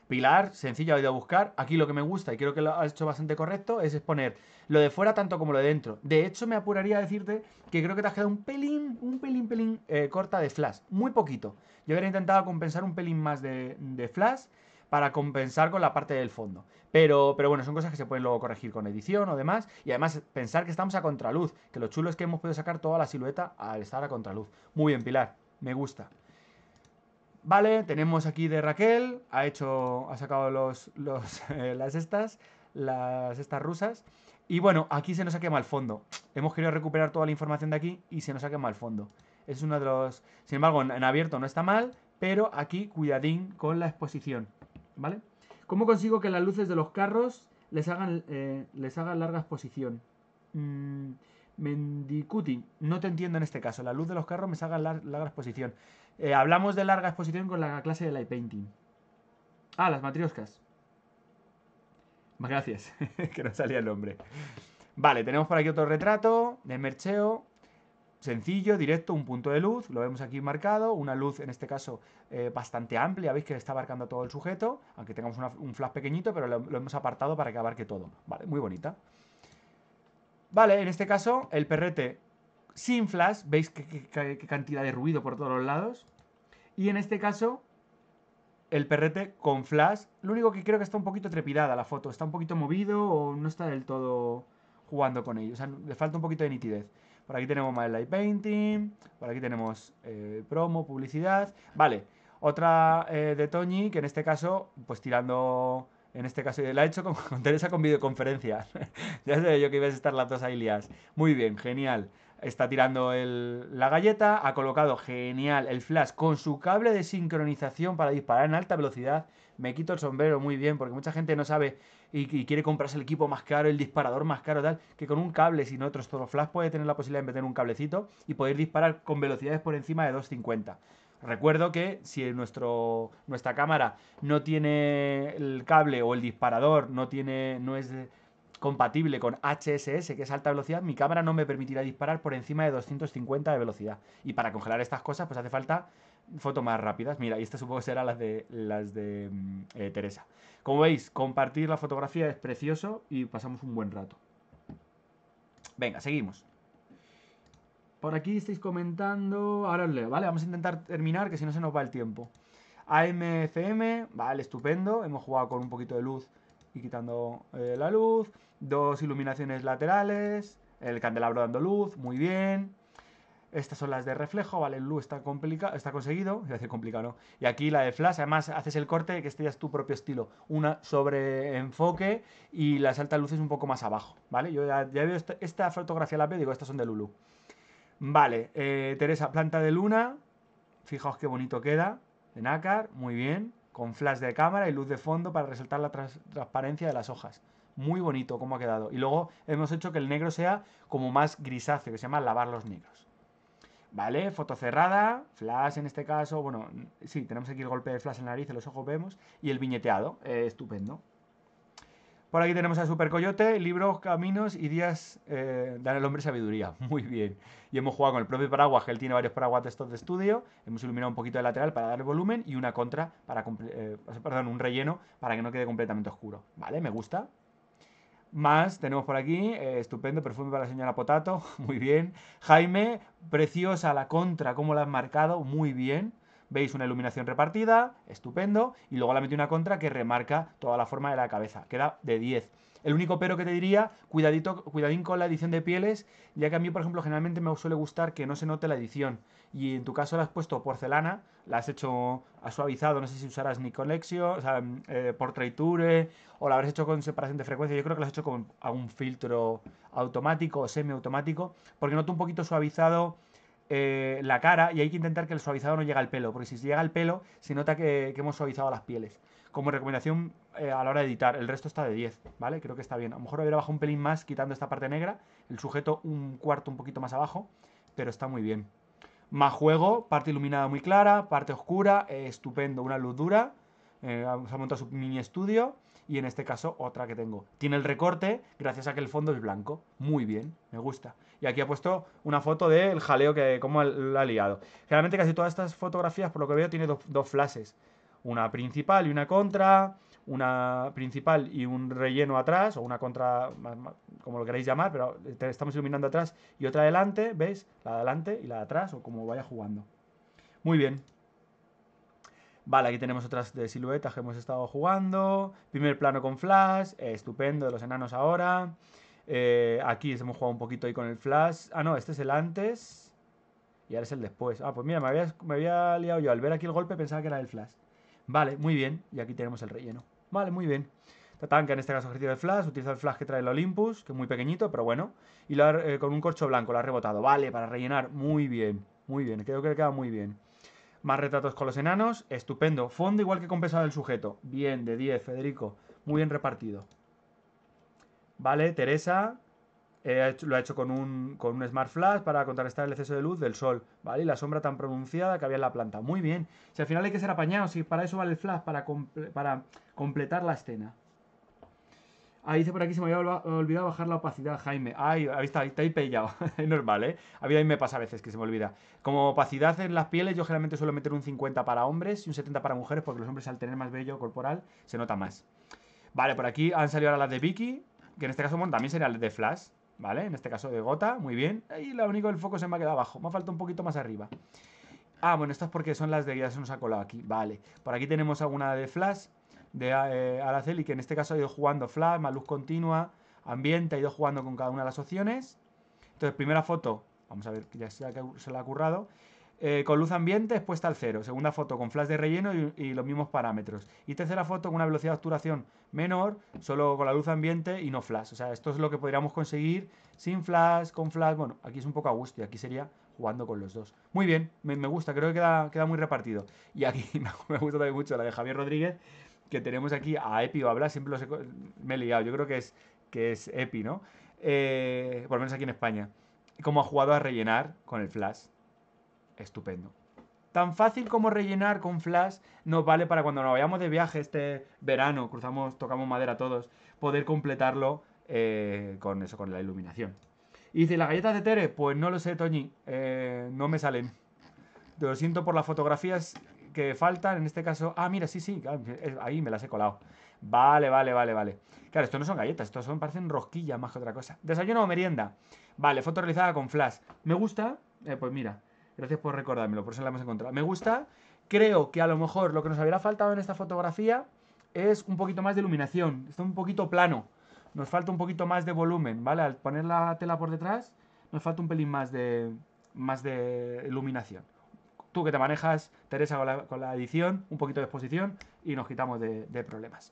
Pilar, sencilla, he ido a buscar. Aquí lo que me gusta, y creo que lo has hecho bastante correcto, es exponer lo de fuera tanto como lo de dentro. De hecho, me apuraría a decirte que creo que te has quedado un pelín, un pelín, pelín eh, corta de flash. Muy poquito. Yo hubiera intentado compensar un pelín más de, de flash para compensar con la parte del fondo. Pero, bueno, son cosas que se pueden luego corregir con edición o demás. Y además, pensar que estamos a contraluz, que lo chulo es que hemos podido sacar toda la silueta al estar a contraluz. Muy bien, Pilar, me gusta. Vale, tenemos aquí de Raquel, ha hecho, ha sacado los, <laughs> eh, las estas, las estas rusas. Y bueno, aquí se nos ha quemado el fondo. Hemos querido recuperar toda la información de aquí y se nos ha quemado el fondo. Es uno de los... Sin embargo, en abierto no está mal, pero aquí cuidadín con la exposición, ¿vale? ¿Cómo consigo que las luces de los carros les hagan, eh, les larga exposición? Mm, mendicuti, no te entiendo en este caso. La luz de los carros me haga larga exposición. Eh, hablamos de larga exposición con la clase de light painting. Ah, las matrioscas. Gracias, <laughs> que no salía el nombre. Vale, tenemos por aquí otro retrato de Mercheo sencillo, directo, un punto de luz, lo vemos aquí marcado, una luz en este caso eh, bastante amplia, veis que está abarcando todo el sujeto, aunque tengamos un flash pequeñito, pero lo, lo, hemos apartado para que abarque todo. Vale, muy bonita. Vale, en este caso el perrete sin flash, veis qué cantidad de ruido por todos los lados. Y en este caso el perrete con flash, lo único que creo que está un poquito trepidada la foto, está un poquito movido o no está del todo jugando con ello, o sea, le falta un poquito de nitidez. Por aquí tenemos My Light Painting. Por aquí tenemos eh, promo, publicidad. Vale, otra eh, de Toñi, que en este caso, pues tirando. En este caso, la he hecho con, <laughs> Teresa con videoconferencias. <laughs> ya sé yo que ibas a estar las dos ahí lias. Muy bien, genial. Está tirando la galleta, ha colocado genial el flash con su cable de sincronización para disparar en alta velocidad. Me quito el sombrero muy bien porque mucha gente no sabe y, quiere comprarse el equipo más caro, el disparador más caro, tal, que con un cable, si otros otro Flash, puede tener la posibilidad de meter un cablecito y poder disparar con velocidades por encima de 250. Recuerdo que si nuestro, nuestra cámara no tiene el cable o el disparador no, tiene, no es compatible con HSS, que es alta velocidad, mi cámara no me permitirá disparar por encima de 250 de velocidad. Y para congelar estas cosas, pues hace falta fotos más rápidas. Mira, y esta supongo que será las de, las de mm, eh, Teresa. Como veis, compartir la fotografía es precioso y pasamos un buen rato. Venga, seguimos. Por aquí estáis comentando. Ahora os leo, ¿vale? Vamos a intentar terminar, que si no se nos va el tiempo. AMFM, vale, estupendo. Hemos jugado con un poquito de luz y quitando eh, la luz. Dos iluminaciones laterales. El candelabro dando luz, muy bien. Estas son las de reflejo, vale, el luz está, complicado, está conseguido, es decir, complicado, ¿no? Y aquí la de flash, además haces el corte que este ya es tu propio estilo, una sobre enfoque y las altas luces un poco más abajo, ¿vale? Yo ya, he veo esta, fotografía, la veo digo, estas son de Lulu. Vale, eh, Teresa, planta de luna, fijaos qué bonito queda, de nácar, muy bien, con flash de cámara y luz de fondo para resaltar la transparencia de las hojas muy bonito cómo ha quedado. Y luego hemos hecho que el negro sea como más grisáceo, que se llama lavar los negros. Vale, foto cerrada, flash en este caso, bueno, sí, tenemos aquí el golpe de flash en la nariz, en los ojos vemos, y el viñeteado, eh, estupendo. Por aquí tenemos a Super Coyote, libros, caminos y días eh, dan al hombre sabiduría. <laughs> Muy bien. Y hemos jugado con el propio paraguas, que él tiene varios paraguas de estos de estudio. Hemos iluminado un poquito de lateral para dar volumen y una contra, para eh, perdón, un relleno para que no quede completamente oscuro. Vale, me gusta. Más tenemos por aquí, eh, estupendo perfume para la señora Potato, <laughs> muy bien. Jaime, preciosa la contra, cómo la has marcado, muy bien. Veis una iluminación repartida, estupendo, y luego la metí una contra que remarca toda la forma de la cabeza. Queda de 10. El único pero que te diría, cuidadito, cuidadín con la edición de pieles, ya que a mí, por ejemplo, generalmente me suele gustar que no se note la edición. Y en tu caso la has puesto porcelana, la has hecho, has suavizado, no sé si usarás ni conlexio, o sea, eh, Portraiture, o la habrás hecho con separación de frecuencia. Yo creo que la has hecho con algún filtro automático o semiautomático, porque noto un poquito suavizado eh, la cara y hay que intentar que el suavizado no llegue al pelo, porque si llega al pelo se nota que, hemos suavizado las pieles. Como recomendación eh, a la hora de editar, el resto está de 10, ¿vale? Creo que está bien. A lo mejor hubiera bajado un pelín más quitando esta parte negra, el sujeto un cuarto un poquito más abajo, pero está muy bien. Más juego, parte iluminada muy clara, parte oscura, eh, estupendo, una luz dura. vamos a montar su mini estudio y en este caso otra que tengo. Tiene el recorte gracias a que el fondo es blanco. Muy bien, me gusta. Y aquí ha puesto una foto del jaleo que cómo lo ha liado. Generalmente casi todas estas fotografías, por lo que veo, tiene dos, flases. flashes. Una principal y una contra, una principal y un relleno atrás, o una contra, como lo queréis llamar, pero estamos iluminando atrás y otra adelante, ¿veis? La de adelante y la de atrás, o como vaya jugando. Muy bien, Vale, aquí tenemos otras de siluetas que hemos estado jugando. Primer plano con flash, eh, estupendo, de los enanos ahora. Eh, aquí hemos jugado un poquito ahí con el flash. Ah, no, este es el antes y ahora es el después. Ah, pues mira, me había, me liado yo. Al ver aquí el golpe pensaba que era el flash. Vale, muy bien. Y aquí tenemos el relleno. Vale, muy bien. Tatanka, en este caso, ejercicio de flash. Utiliza el flash que trae el Olympus, que es muy pequeñito, pero bueno. Y eh, con un corcho blanco lo ha rebotado. Vale, para rellenar. Muy bien, muy bien. Creo que le queda muy bien. Más retratos con los enanos, estupendo. Fondo igual que compensado el sujeto. Bien, de 10, Federico. Muy bien repartido. Vale, Teresa eh, lo ha hecho con un, Smart Flash para contrarrestar el exceso de luz del sol, ¿vale? Y la sombra tan pronunciada que había en la planta. Muy bien. Si al final hay que ser apañados si para eso vale el flash, para, para completar la escena. Ahí dice por aquí, se me había olvidado bajar la opacidad, Jaime. Ay, ahí está, está <laughs> es normal, ¿eh? A mí, me pasa a veces que se me olvida. Como opacidad en las pieles, yo generalmente suelo meter un 50 para hombres y un 70 para mujeres, porque los hombres al tener más vello corporal se nota más. Vale, por aquí han salido ahora las de Vicky, que en este caso bueno, también serían las de Flash, ¿vale? En este caso de Gota, muy bien. Y lo único, el foco se me ha quedado abajo, me falta un poquito más arriba. Ah, bueno, estas porque son las de guías, se nos ha colado aquí. Vale, por aquí tenemos alguna de Flash, de eh, Araceli, que en este caso ha ido jugando más Luz Continua, Ambiente, ha ido jugando con cada una de las opciones. Entonces, primera foto, vamos a ver, ya se, se la ha currado. Eh, con luz ambiente expuesta al cero. Segunda foto con flash de relleno y, los mismos parámetros. Y tercera foto con una velocidad de obturación menor, solo con la luz ambiente y no flash. O sea, esto es lo que podríamos conseguir sin flash, con flash. Bueno, aquí es un poco a gusto y aquí sería jugando con los dos. Muy bien, me, gusta, creo que queda, queda muy repartido. Y aquí <laughs> me gusta también mucho la de Javier Rodríguez, que tenemos aquí a Epi o habla siempre me he liado, yo creo que es, que es Epi, ¿no? Eh, por lo menos aquí en España. Como ha jugado a rellenar con el Flash. Estupendo. Tan fácil como rellenar con Flash nos vale para cuando nos vayamos de viaje este verano, cruzamos, tocamos madera todos, poder completarlo eh, con eso, con la iluminación. Y dice, ¿las galletas de Tere? Pues no lo sé, Toñi. Eh, no me salen. Lo siento por las fotografías que faltan, en este caso, ah, mira, sí, sí, ah, ahí me las he colado. Vale, vale, vale, vale. Claro, esto no son galletas, esto son, parecen rosquillas más que otra cosa. Desayuno o merienda. Vale, foto realizada con flash. Me gusta, eh, pues mira, gracias por recordármelo, por eso la hemos encontrado. Me gusta, creo que a lo mejor lo que nos habría faltado en esta fotografía es un poquito más de iluminación, está un poquito plano. Nos falta un poquito más de volumen, ¿vale? Al poner la tela por detrás, nos falta un pelín más de, más de iluminación tú que te manejas, Teresa, con la, edición, un poquito de exposición y nos quitamos de, de problemas.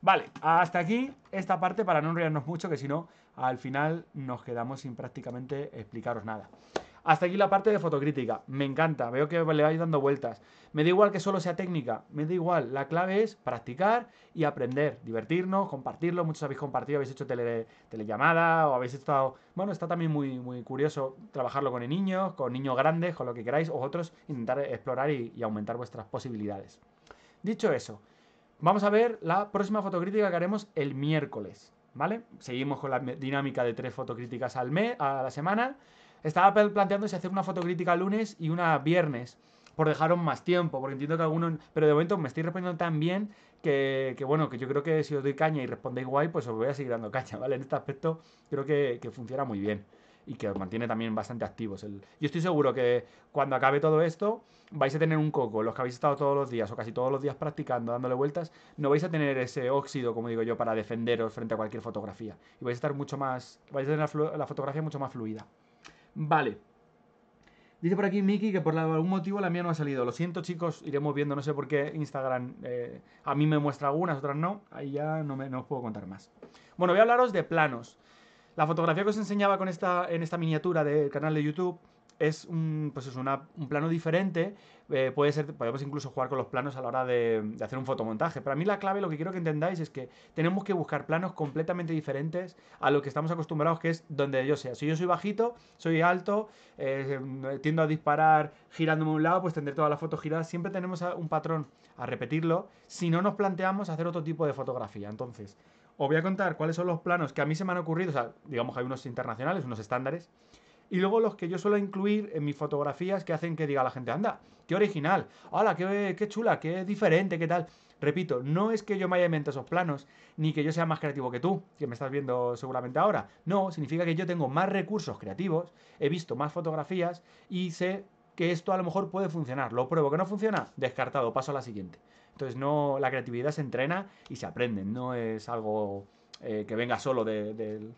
Vale, hasta aquí esta parte para no enrollarnos mucho, que si no, al final nos quedamos sin prácticamente explicaros nada. Hasta aquí la parte de fotocrítica. Me encanta, veo que le vais dando vueltas. Me da igual que solo sea técnica, me da igual. La clave es practicar y aprender, divertirnos, compartirlo. Muchos habéis compartido, habéis hecho tele, telellamada o habéis estado... Bueno, está también muy, muy curioso trabajarlo con niños, con niños grandes, con lo que queráis, vosotros intentar explorar y, aumentar vuestras posibilidades. Dicho eso, vamos a ver la próxima fotocrítica que haremos el miércoles. ¿Vale? Seguimos con la dinámica de tres fotocríticas al mes, a la semana. Estaba planteando si hacer una fotocrítica lunes y una viernes, por dejaros más tiempo, porque entiendo que algunos... Pero de momento me estoy respondiendo tan bien que, bueno, que yo creo que si os doy caña y respondéis guay, pues os voy a seguir dando <laughs> caña, ¿vale? En este aspecto creo que, funciona muy bien y que os mantiene también bastante activos. yo estoy seguro que cuando acabe todo esto, vais a tener un coco. Los que habéis estado todos los días o casi todos los días practicando, dándole vueltas, no vais a tener ese óxido, como digo yo, para defenderos frente a cualquier fotografía. Y vais a estar mucho más. vais a tener la fotografía mucho más fluida. Vale. Dice por aquí Miki que por algún motivo la mía no ha salido. Lo siento, chicos, iremos viendo. No sé por qué Instagram eh, a mí me muestra algunas, otras no. Ahí ya no, me, no os puedo contar más. Bueno, voy a hablaros de planos. La fotografía que os enseñaba con esta, en esta miniatura del canal de YouTube es un, pues un plano diferente. Eh, puede ser, podemos incluso jugar con los planos a la hora de, hacer un fotomontaje. Pero a mí la clave, lo que quiero que entendáis es que tenemos que buscar planos completamente diferentes a lo que estamos acostumbrados, que es donde yo sea. Si yo soy bajito, soy alto, eh, tiendo a disparar girándome a un lado, pues tendré todas las fotos giradas. Siempre tenemos un patrón a repetirlo si no nos planteamos hacer otro tipo de fotografía. Entonces, os voy a contar cuáles son los planos que a mí se me han ocurrido. O sea, digamos que hay unos internacionales, unos estándares y luego los que yo suelo incluir en mis fotografías que hacen que diga la gente, anda, qué original, hola, qué, qué chula, qué diferente, qué tal. Repito, no es que yo me haya inventado esos planos, ni que yo sea más creativo que tú, que me estás viendo seguramente ahora. No, significa que yo tengo más recursos creativos, he visto más fotografías y sé que esto a lo mejor puede funcionar. Lo pruebo que no funciona, descartado, paso a la siguiente. Entonces, no, la creatividad se entrena y se aprende, no es algo eh, que venga solo <laughs> del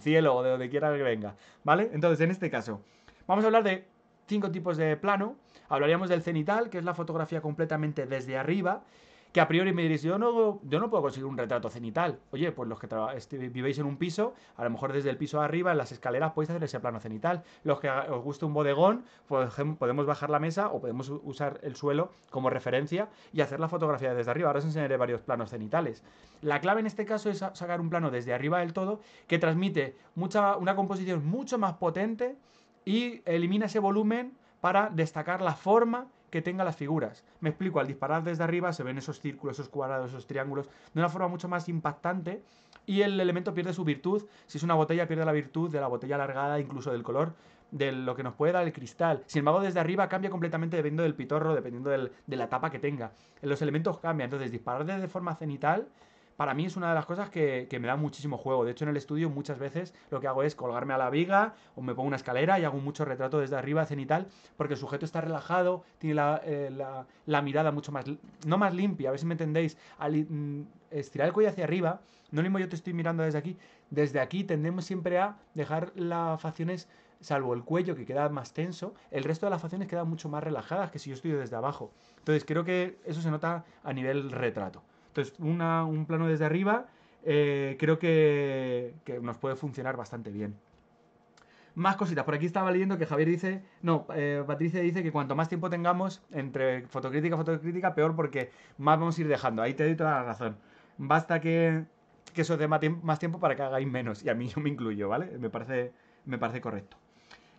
cielo o de donde quiera que venga, ¿vale? Entonces, en este caso, vamos a hablar de cinco tipos de plano. Hablaríamos del cenital, que es la fotografía completamente desde arriba, que a priori me diréis, yo no, yo no puedo conseguir un retrato cenital. Oye, pues los que este, vivéis en un piso, a lo mejor desde el piso arriba, en las escaleras, podéis hacer ese plano cenital. Los que os guste un bodegón, pues, podemos bajar la mesa o podemos usar el suelo como referencia y hacer la fotografía desde arriba. Ahora os enseñaré varios planos cenitales. La clave en este caso es sacar un plano desde arriba del todo que transmite mucha, una composición mucho más potente y elimina ese volumen para destacar la forma que tenga las figuras. Me explico, al disparar desde arriba se ven esos círculos, esos cuadrados, esos triángulos, de una forma mucho más impactante y el elemento pierde su virtud. Si es una botella, pierde la virtud de la botella alargada, incluso del color, de lo que nos puede dar el cristal. Sin embargo, desde arriba cambia completamente dependiendo del pitorro, dependiendo de la tapa que tenga. Los elementos cambian, entonces disparar desde forma cenital para mí es una de las cosas que, me da muchísimo juego. De hecho, en el estudio muchas veces lo que hago es colgarme a la viga o me pongo una escalera y hago mucho retrato desde arriba, cenital, porque el sujeto está relajado, tiene eh, la, mirada mucho más, no más limpia, a ver si me entendéis. Al mm, estirar el cuello hacia arriba, no mismo yo te estoy mirando desde aquí, desde aquí tendemos siempre a dejar las facciones salvo el cuello que queda más tenso, el resto de las facciones quedan mucho más relajadas que si yo estoy desde abajo. Entonces creo que eso se nota a nivel retrato. Entonces, un plano desde arriba eh, creo que, nos puede funcionar bastante bien. Más cositas, por aquí estaba leyendo que Javier dice, no, eh, Patricia dice que cuanto más tiempo tengamos entre fotocrítica y fotocrítica, peor porque más vamos a ir dejando. Ahí te doy toda la razón. Basta que, que eso dé más tiempo para que hagáis menos. Y a mí <laughs> yo me incluyo, ¿vale? Me parece, me parece correcto.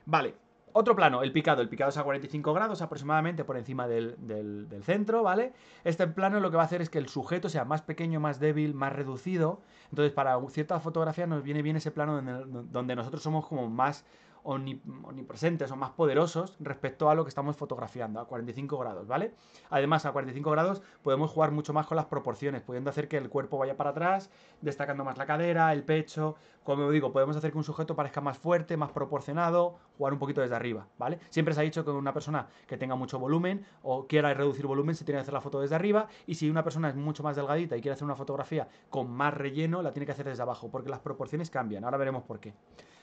Vale, otro plano, el picado. El picado es a 45 grados aproximadamente por encima del, centro, ¿vale? Este plano lo que va a hacer es que el sujeto sea más pequeño, más débil, más reducido. Entonces, para ciertas fotografías nos viene bien ese plano donde nosotros somos como más omnipresentes o más poderosos respecto a lo que estamos fotografiando, a 45 grados, ¿vale? Además, a 45 grados podemos jugar mucho más con las proporciones, pudiendo hacer que el cuerpo vaya para atrás, destacando más la cadera, el pecho, como digo, podemos hacer que un sujeto parezca más fuerte, más proporcionado, jugar un poquito desde arriba, ¿vale? Siempre se ha dicho que una persona que tenga mucho volumen o quiera reducir volumen se tiene que hacer la foto desde arriba y si una persona es mucho más delgadita y quiere hacer una fotografía con más relleno, la tiene que hacer desde abajo, porque las proporciones cambian, ahora veremos por qué.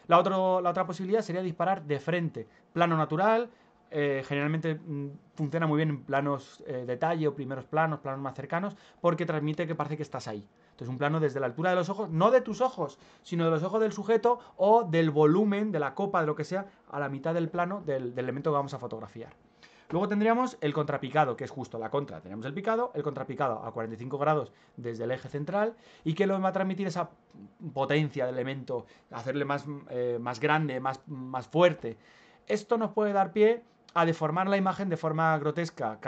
La, otra posibilidad sería disparar de frente, plano natural, eh, generalmente mm, funciona muy bien en planos eh, detalle o primeros planos, planos más cercanos, porque transmite que parece que estás ahí. Entonces un plano desde la altura de los ojos, no de tus ojos, sino de los ojos del sujeto o del volumen, de la copa, de lo que sea, a la mitad del plano del elemento que vamos a fotografiar. Luego tendríamos el contrapicado, que es justo la contra. Tenemos el picado, el contrapicado a 45 grados desde el eje central y que lo va a transmitir esa potencia del elemento, hacerle más, eh, más grande, más, más fuerte. Esto nos puede dar pie a deformar la imagen de forma grotesca,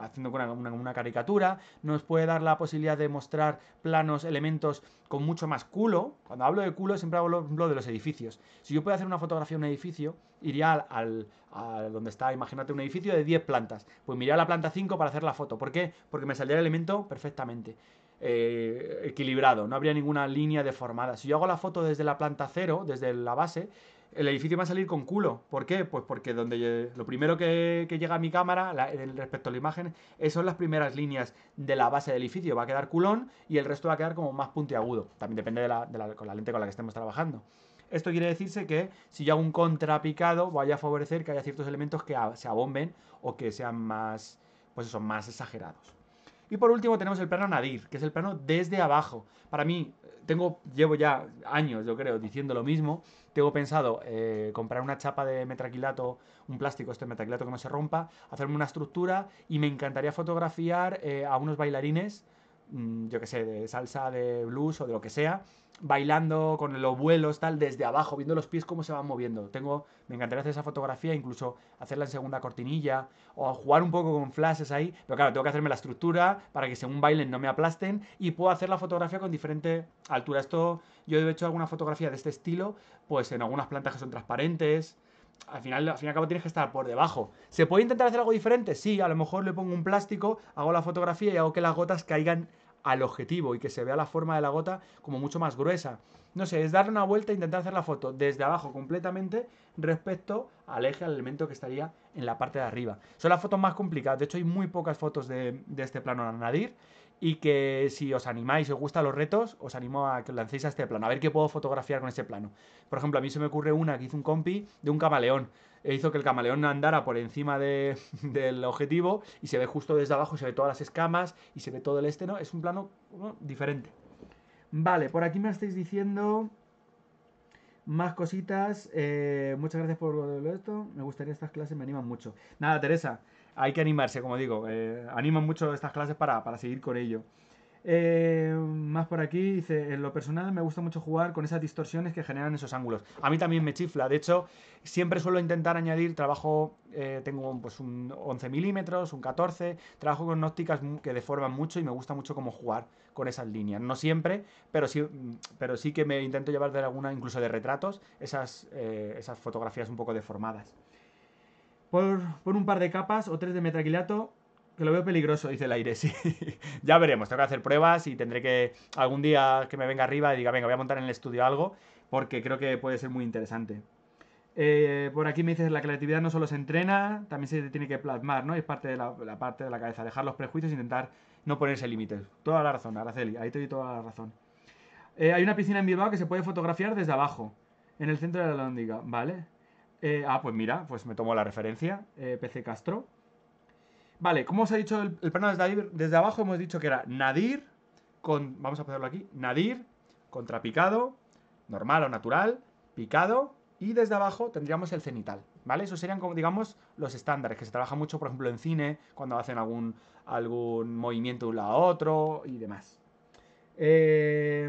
haciendo una, caricatura, nos puede dar la posibilidad de mostrar planos, elementos con mucho más culo. Cuando hablo de culo siempre hablo, de los edificios. Si yo puedo hacer una fotografía de un edificio, iría al, a donde está, imagínate un edificio de 10 plantas. Pues miraría a la planta 5 para hacer la foto. ¿Por qué? Porque me saldría el elemento perfectamente. Eh, equilibrado, no habría ninguna línea deformada. Si yo hago la foto desde la planta 0, desde la base, el edificio va a salir con culo. ¿Por qué? Pues porque donde lo primero que, llega a mi cámara, respecto a la imagen, son las primeras líneas de la base del edificio. Va a quedar culón y el resto va a quedar como más puntiagudo. También depende de la, con la lente con la que estemos trabajando. Esto quiere decirse que si yo hago un contrapicado, vaya a favorecer que haya ciertos elementos que se abomben o que sean más, pues eso, más exagerados. Y por último tenemos el plano nadir, que es el plano desde abajo. Para mí, tengo, llevo ya años, yo creo, diciendo lo mismo. Tengo pensado eh, comprar una chapa de metraquilato, un plástico este metraquilato que no se rompa, hacerme una estructura y me encantaría fotografiar eh, a unos bailarines Mm, yo que sé, de salsa, de blues o de lo que sea, bailando con los vuelos, tal, desde abajo, viendo los pies cómo se van moviendo. Tengo, me encantaría hacer esa fotografía, incluso hacerla en segunda cortinilla, o jugar un poco con flashes ahí, pero claro, tengo que hacerme la estructura para que según bailen no me aplasten, y puedo hacer la fotografía con diferente altura. Esto, yo he hecho alguna fotografía de este estilo, pues en algunas plantas que son transparentes, al final, al fin y al cabo tienes que estar por debajo. ¿Se puede intentar hacer algo diferente? Sí, a lo mejor le pongo un plástico, hago la fotografía y hago que las gotas caigan al objetivo y que se vea la forma de la gota como mucho más gruesa. No sé, es darle una vuelta e intentar hacer la foto desde abajo completamente respecto al eje, al elemento que estaría en la parte de arriba. Son las fotos más complicadas, de hecho hay muy pocas fotos de, de este plano a nadir y que si os animáis os gustan los retos, os animo a que lancéis a este plano, a ver qué puedo fotografiar con este plano. Por ejemplo, a mí se me ocurre una que hizo un compi de un camaleón. E hizo que el camaleón andara por encima <laughs> del objetivo y se ve justo desde abajo, se ve todas las escamas y se ve todo el este, Es un plano diferente. Vale, por aquí me estáis diciendo más cositas. Eh, muchas gracias por esto. Me gustaría estas clases, me animan mucho. Nada, Teresa, hay que animarse, como digo. Eh, animo animan mucho estas clases para, seguir con ello. Eh, más por aquí, dice, en lo personal me gusta mucho jugar con esas distorsiones que generan esos ángulos. A mí también me chifla, de hecho, siempre suelo intentar añadir, trabajo, eh, tengo pues un 11 milímetros, un 14, trabajo con ópticas que deforman mucho y me gusta mucho cómo jugar con esas líneas. No siempre, pero sí, pero sí que me intento llevar de alguna, incluso de retratos, esas, esas fotografías un poco deformadas. Por, un par de capas o tres de metraquilato, que lo veo peligroso, dice el aire, <laughs> sí. ya veremos, tengo que hacer pruebas y tendré que algún día que me venga arriba y diga, venga, voy a montar en el estudio algo, porque creo que puede ser muy interesante. Eh, por aquí me dices, la creatividad no solo se entrena, también se tiene que plasmar, ¿no? Es parte de la, parte de la cabeza, dejar los prejuicios, e intentar no ponerse límites. Toda la razón, Araceli, ahí te doy toda la razón. Eh, hay una piscina en Bilbao que se puede fotografiar desde abajo, en el centro de la Lóndiga, ¿vale? Eh, ah, pues mira, pues me tomo la referencia, eh, PC Castro. Vale, como os he dicho, el, plano desde, abajo hemos dicho que era Nadir, con, vamos a ponerlo aquí, Nadir, contra picado, normal o natural, picado, y desde abajo tendríamos el cenital, ¿vale? Esos serían como, digamos, los estándares, que se trabaja mucho, por ejemplo, en cine, cuando hacen algún, movimiento de un lado a otro y demás. Eh,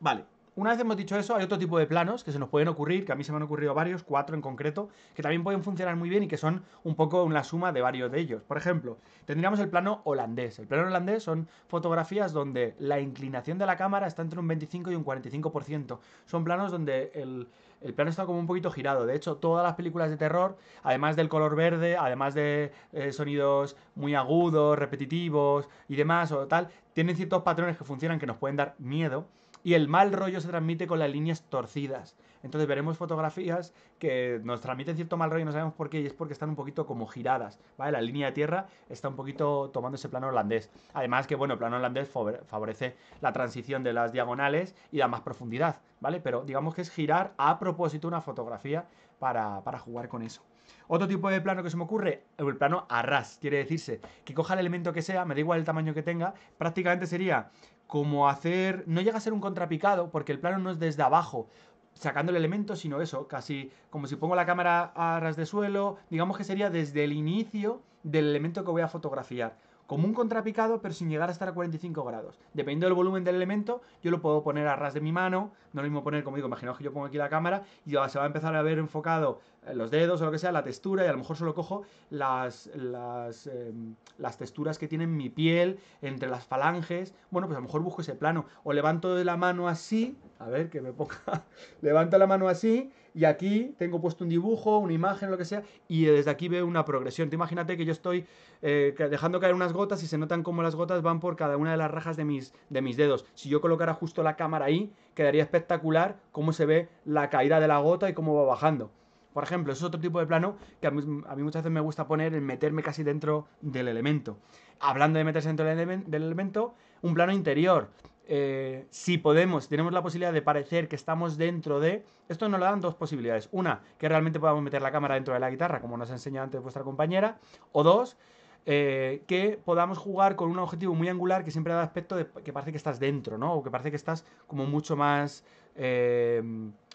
vale, una vez hemos dicho eso, hay otro tipo de planos que se nos pueden ocurrir, que a mí se me han ocurrido varios, cuatro en concreto, que también pueden funcionar muy bien y que son un poco una suma de varios de ellos. Por ejemplo, tendríamos el plano holandés. El plano holandés son fotografías donde la inclinación de la cámara está entre un 25 y un 45%. Son planos donde el, plano está como un poquito girado. De hecho, todas las películas de terror, además del color verde, además de eh, sonidos muy agudos, repetitivos y demás o tal, tienen ciertos patrones que funcionan que nos pueden dar miedo y el mal rollo se transmite con las líneas torcidas. Entonces veremos fotografías que nos transmiten cierto mal rollo y no sabemos por qué, y es porque están un poquito como giradas, La línea de tierra está un poquito tomando ese plano holandés. Además que, bueno, el plano holandés favorece la transición de las diagonales y da más profundidad, ¿vale? Pero digamos que es girar a propósito una fotografía para, para jugar con eso. Otro tipo de plano que se me ocurre, el plano arras, quiere decirse que coja el elemento que sea, me da igual el tamaño que tenga, prácticamente sería como hacer, no llega a ser un contrapicado, porque el plano no es desde abajo, sacando el elemento, sino eso, casi como si pongo la cámara a ras de suelo, digamos que sería desde el inicio del elemento que voy a fotografiar como un contrapicado, pero sin llegar a estar a 45 grados. Dependiendo del volumen del elemento, yo lo puedo poner a ras de mi mano, no lo mismo poner, como digo, imaginaos que yo pongo aquí la cámara y se va a empezar a ver enfocado eh, los dedos o lo que sea, la textura, y a lo mejor solo cojo las, las, em, las texturas que tienen mi piel, entre las falanges, bueno, pues a lo mejor busco ese plano, o levanto la mano así, a ver que me ponga, <laughs> levanto la mano así y aquí tengo puesto un dibujo, una imagen, lo que sea, y desde aquí veo una progresión. Te imagínate que yo estoy eh, dejando caer unas gotas y se notan cómo las gotas van por cada una de las rajas de mis, de mis dedos. Si yo colocara justo la cámara ahí, quedaría espectacular cómo se ve la caída de la gota y cómo va bajando. Por ejemplo, es otro tipo de plano que a mí, muchas veces me gusta poner en meterme casi dentro del elemento. Hablando de meterse dentro del elemento, un plano interior. Eh, si podemos, tenemos la posibilidad de parecer que estamos dentro de... Esto nos lo dan dos posibilidades. Una, que realmente podamos meter la cámara dentro de la guitarra, como nos ha enseñado antes vuestra compañera. O dos, eh, que podamos jugar con un objetivo muy angular que siempre da aspecto de que parece que estás dentro, ¿no? O que parece que estás como mucho más... Eh,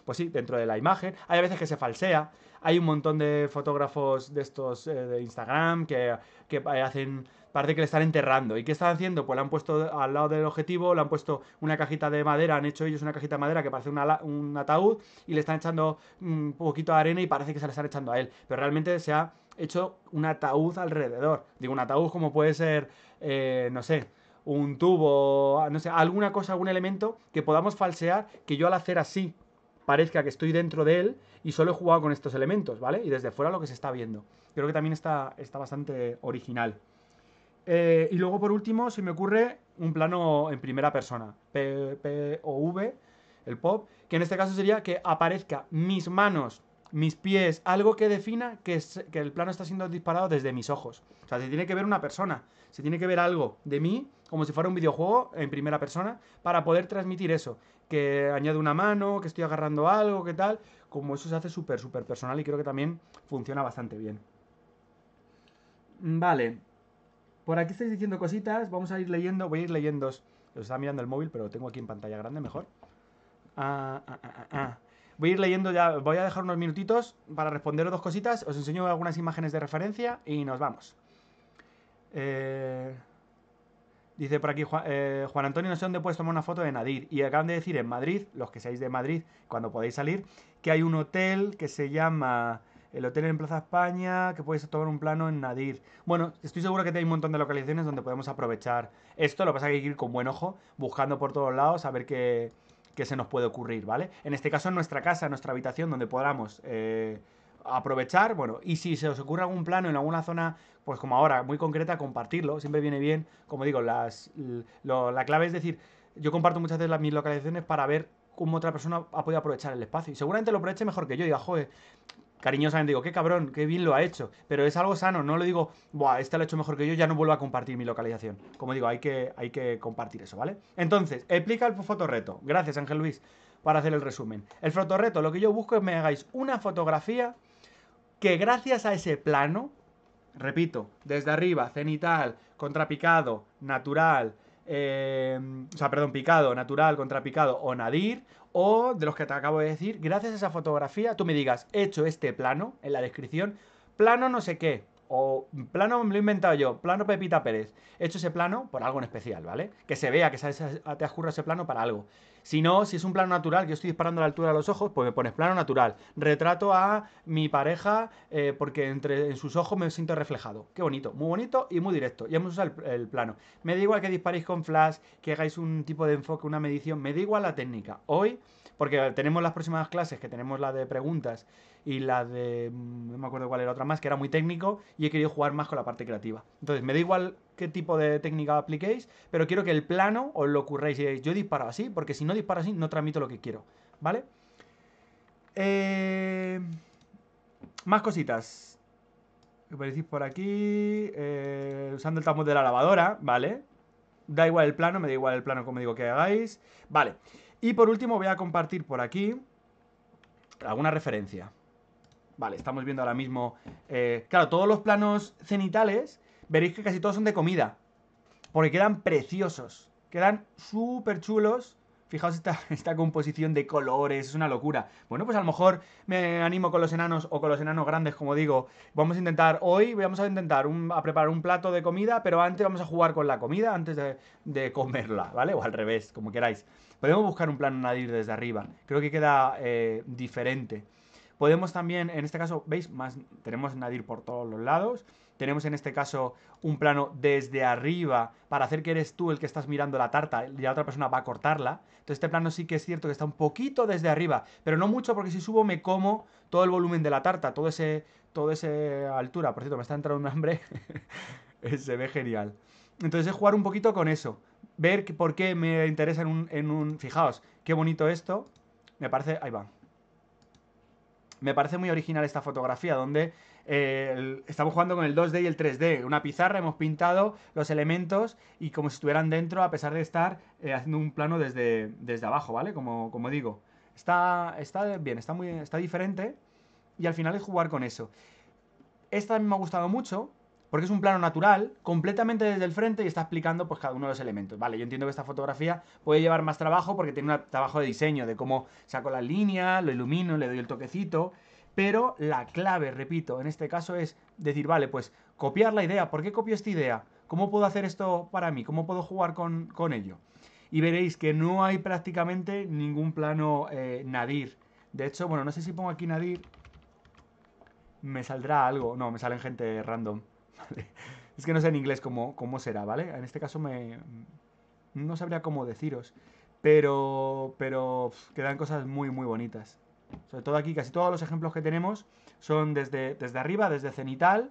pues sí, dentro de la imagen. Hay veces que se falsea. Hay un montón de fotógrafos de estos de Instagram que, que hacen parece que le están enterrando. ¿Y qué están haciendo? Pues le han puesto al lado del objetivo, le han puesto una cajita de madera, han hecho ellos una cajita de madera que parece un ataúd y le están echando mm, un poquito de arena y parece que se le están echando a él. Pero realmente se ha hecho un ataúd alrededor. Digo, un ataúd como puede ser, eh, no sé, un tubo, no sé, alguna cosa, algún elemento que podamos falsear que yo al hacer así parezca que estoy dentro de él y solo he jugado con estos elementos, ¿vale? Y desde fuera lo que se está viendo. Creo que también está, está bastante original. Eh, y luego, por último, se me ocurre un plano en primera persona, P, P o V, el pop, que en este caso sería que aparezca mis manos, mis pies, algo que defina que, que el plano está siendo disparado desde mis ojos. O sea, se tiene que ver una persona, se tiene que ver algo de mí, como si fuera un videojuego en primera persona, para poder transmitir eso. Que añado una mano, que estoy agarrando algo, que tal. Como eso se hace súper, súper personal y creo que también funciona bastante bien. Vale, por aquí estáis diciendo cositas, vamos a ir leyendo, voy a ir leyendo. Os estaba mirando el móvil, pero lo tengo aquí en pantalla grande mejor. Ah ah, ah, ah, ah, Voy a ir leyendo ya, voy a dejar unos minutitos para responderos dos cositas, os enseño algunas imágenes de referencia y nos vamos. Eh, dice por aquí Juan, eh, Juan, Antonio, no sé dónde puedes tomar una foto de Nadir. Y acaban de decir en Madrid, los que seáis de Madrid, cuando podáis salir, que hay un hotel que se llama el hotel en Plaza España, que puedes tomar un plano en Nadir. Bueno, estoy seguro que hay un montón de localizaciones donde podemos aprovechar esto. Lo que pasa es que hay que ir con buen ojo, buscando por todos lados, a ver qué, se nos puede ocurrir, ¿vale? En este caso, en nuestra casa, en nuestra habitación, donde podamos. Eh, aprovechar, bueno, y si se os ocurre algún plano en alguna zona, pues como ahora, muy concreta, compartirlo, siempre viene bien, como digo, las, la clave es decir, yo comparto muchas veces las, mis localizaciones para ver cómo otra persona ha podido aprovechar el espacio, y seguramente lo aproveche mejor que yo, y diga, joder, cariñosamente digo, qué cabrón, qué bien lo ha hecho, pero es algo sano, no lo digo, buah, este lo ha hecho mejor que yo, ya no vuelvo a compartir mi localización. Como digo, hay que, hay que compartir eso, ¿vale? Entonces, explica el fotorreto. Gracias, Ángel Luis, para hacer el resumen. El fotorreto, lo que yo busco es que me hagáis una fotografía que gracias a ese plano, repito, desde arriba, cenital, contrapicado, natural, eh, o sea, perdón, picado, natural, contrapicado o nadir, o de los que te acabo de decir, gracias a esa fotografía, tú me digas, he hecho este plano en la descripción, plano no sé qué, o plano, me lo he inventado yo, plano Pepita Pérez. He hecho ese plano por algo en especial, ¿vale? Que se vea, que te ocurra ese plano para algo. Si no, si es un plano natural, yo estoy disparando a la altura de los ojos, pues me pones plano natural. Retrato a mi pareja eh, porque entre en sus ojos me siento reflejado. Qué bonito, muy bonito y muy directo. Y hemos usado el plano. Me da igual que disparéis con flash, que hagáis un tipo de enfoque, una medición, me da igual la técnica. Hoy, porque tenemos las próximas clases, que tenemos la de preguntas y la de. Mm, no me acuerdo cuál era otra más, que era muy técnico y he querido jugar más con la parte creativa. Entonces, me da igual qué tipo de técnica apliquéis, pero quiero que el plano os lo curréis y yo disparo así, porque si no disparo así, no transmito lo que quiero, ¿vale? Eh, más cositas. Que parecís por aquí. Eh, usando el tambor de la lavadora, ¿vale? Da igual el plano, me da igual el plano como digo que hagáis. Vale. Y por último voy a compartir por aquí alguna referencia, Vale, estamos viendo ahora mismo... Eh, claro, todos los planos cenitales, veréis que casi todos son de comida. Porque quedan preciosos. Quedan súper chulos. Fijaos <laughs> esta, composición de colores, es una locura. Bueno, pues a lo mejor me animo con los enanos o con los enanos grandes, como digo. Vamos a intentar, hoy vamos a intentar a preparar un plato de comida, pero antes vamos a jugar con la comida antes de, comerla, ¿vale? O al revés, como queráis. Podemos buscar un plano nadir desde arriba. Creo que queda eh, diferente. Podemos también, en este caso, veis, más, tenemos nadir por todos los lados. Tenemos en este caso un plano desde arriba para hacer que eres tú el que estás mirando la tarta y la otra persona va a cortarla. Entonces este plano sí que es cierto que está un poquito desde arriba, pero no mucho porque si subo me como todo el volumen de la tarta, todo ese, toda esa altura. Por cierto, me está entrando un hambre. <laughs> Se ve genial. Entonces es jugar un poquito con eso. Ver por qué me interesa en un... Fijaos, qué bonito esto. Me parece... Ahí va me parece muy original esta fotografía, donde eh, estamos jugando con el 2D y el 3D. Una pizarra, hemos pintado los elementos y como si estuvieran dentro, a pesar de estar eh, haciendo un plano desde, desde abajo, ¿vale? Como, como digo. Está, está bien, está, muy, está diferente y al final es jugar con eso. Esta me ha gustado mucho porque es un plano natural, completamente desde el frente y está explicando pues cada uno de los elementos. Vale, yo entiendo que esta fotografía puede llevar más trabajo porque tiene un trabajo de diseño, de cómo saco la línea, lo ilumino, le doy el toquecito, pero la clave, repito, en este caso es decir, vale, pues copiar la idea, ¿por qué copio esta idea? ¿Cómo puedo hacer esto para mí? ¿Cómo puedo jugar con, con ello? Y veréis que no hay prácticamente ningún plano eh, nadir. De hecho, bueno, no sé si pongo aquí nadir, me saldrá algo. No, me salen gente random. <laughs> Es que no sé en inglés cómo, será, ¿vale? En este caso me... No sabría cómo deciros. Pero... Pero quedan cosas muy, muy bonitas. Sobre todo aquí, casi todos los ejemplos que tenemos son desde, desde arriba, desde cenital,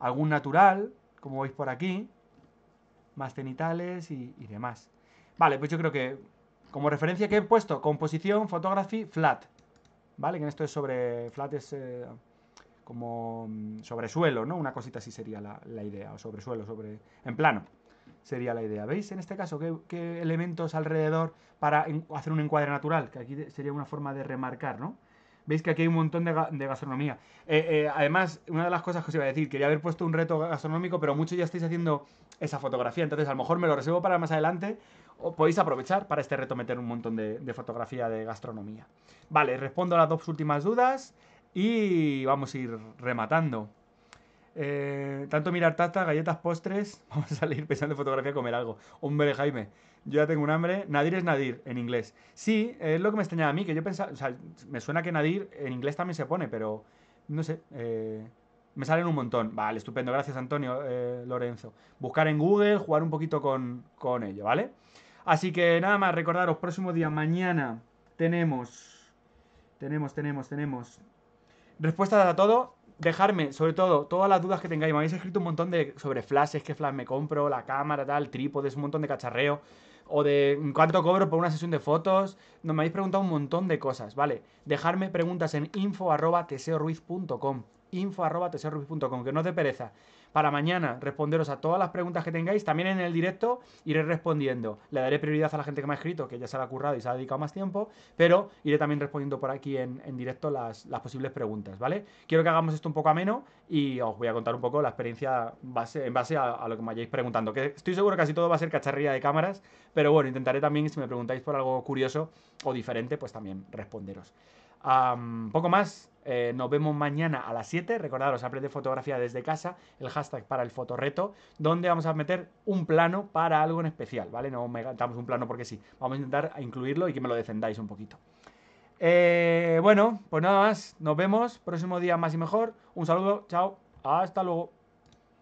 algún natural, como veis por aquí, más cenitales y, demás. Vale, pues yo creo que como referencia que he puesto, composición, photography, flat. ¿Vale? Que en esto es sobre flat es... Eh, como mm, sobre suelo, ¿no? Una cosita así sería la, idea, o sobre suelo, sobre... en plano sería la idea. ¿Veis en este caso qué, elementos alrededor para hacer un encuadre natural? Que aquí sería una forma de remarcar, ¿no? Veis que aquí hay un montón de, gastronomía. Eh, eh, además, una de las cosas que os iba a decir, quería haber puesto un reto gastronómico, pero muchos ya estáis haciendo esa fotografía, entonces a lo mejor me lo reservo para más adelante, o podéis aprovechar para este reto meter un montón de, de fotografía de gastronomía. Vale, respondo a las dos últimas dudas. Y vamos a ir rematando. Eh, tanto mirar tata, galletas, postres. <laughs> Vamos a salir pensando en fotografía comer algo. Hombre, Jaime, yo ya tengo un hambre. Nadir es Nadir en inglés. Sí, es lo que me extrañaba a mí, que yo pensaba. O sea, me suena que Nadir en inglés también se pone, pero no sé. Eh, me salen un montón. Vale, estupendo. Gracias, Antonio eh, Lorenzo. Buscar en Google, jugar un poquito con, con ello, ¿vale? Así que nada más, recordaros, próximo día, mañana, tenemos. Tenemos, tenemos, tenemos Respuesta a todo, dejarme, sobre todo, todas las dudas que tengáis. Me habéis escrito un montón de sobre flashes, qué flash me compro, la cámara, tal, trípodes, un montón de cacharreo. O de cuánto cobro por una sesión de fotos. No me habéis preguntado un montón de cosas, ¿vale? Dejarme preguntas en info.teseoruiz.com info.teseoruiz.com, que no os dé pereza para mañana responderos a todas las preguntas que tengáis. También en el directo iré respondiendo. Le daré prioridad a la gente que me ha escrito, que ya se ha currado y se ha dedicado más tiempo, pero iré también respondiendo por aquí en, directo las, posibles preguntas, ¿vale? Quiero que hagamos esto un poco ameno y os voy a contar un poco la experiencia en base a, lo que me hayáis preguntando, que estoy seguro que casi todo va a ser cacharrilla de cámaras, pero bueno, intentaré también, si me preguntáis por algo curioso o diferente, pues también responderos poco más. Eh, nos vemos mañana a las 7. Recordaros, aprende fotografía desde casa, el hashtag para el fotorreto, donde vamos a meter un plano para algo en especial, ¿vale? No me damos un plano porque sí. Vamos a intentar incluirlo y que me lo defendáis un poquito. Eh, bueno, pues nada más. Nos vemos. Próximo día más y mejor. Un saludo. Chao. Hasta luego.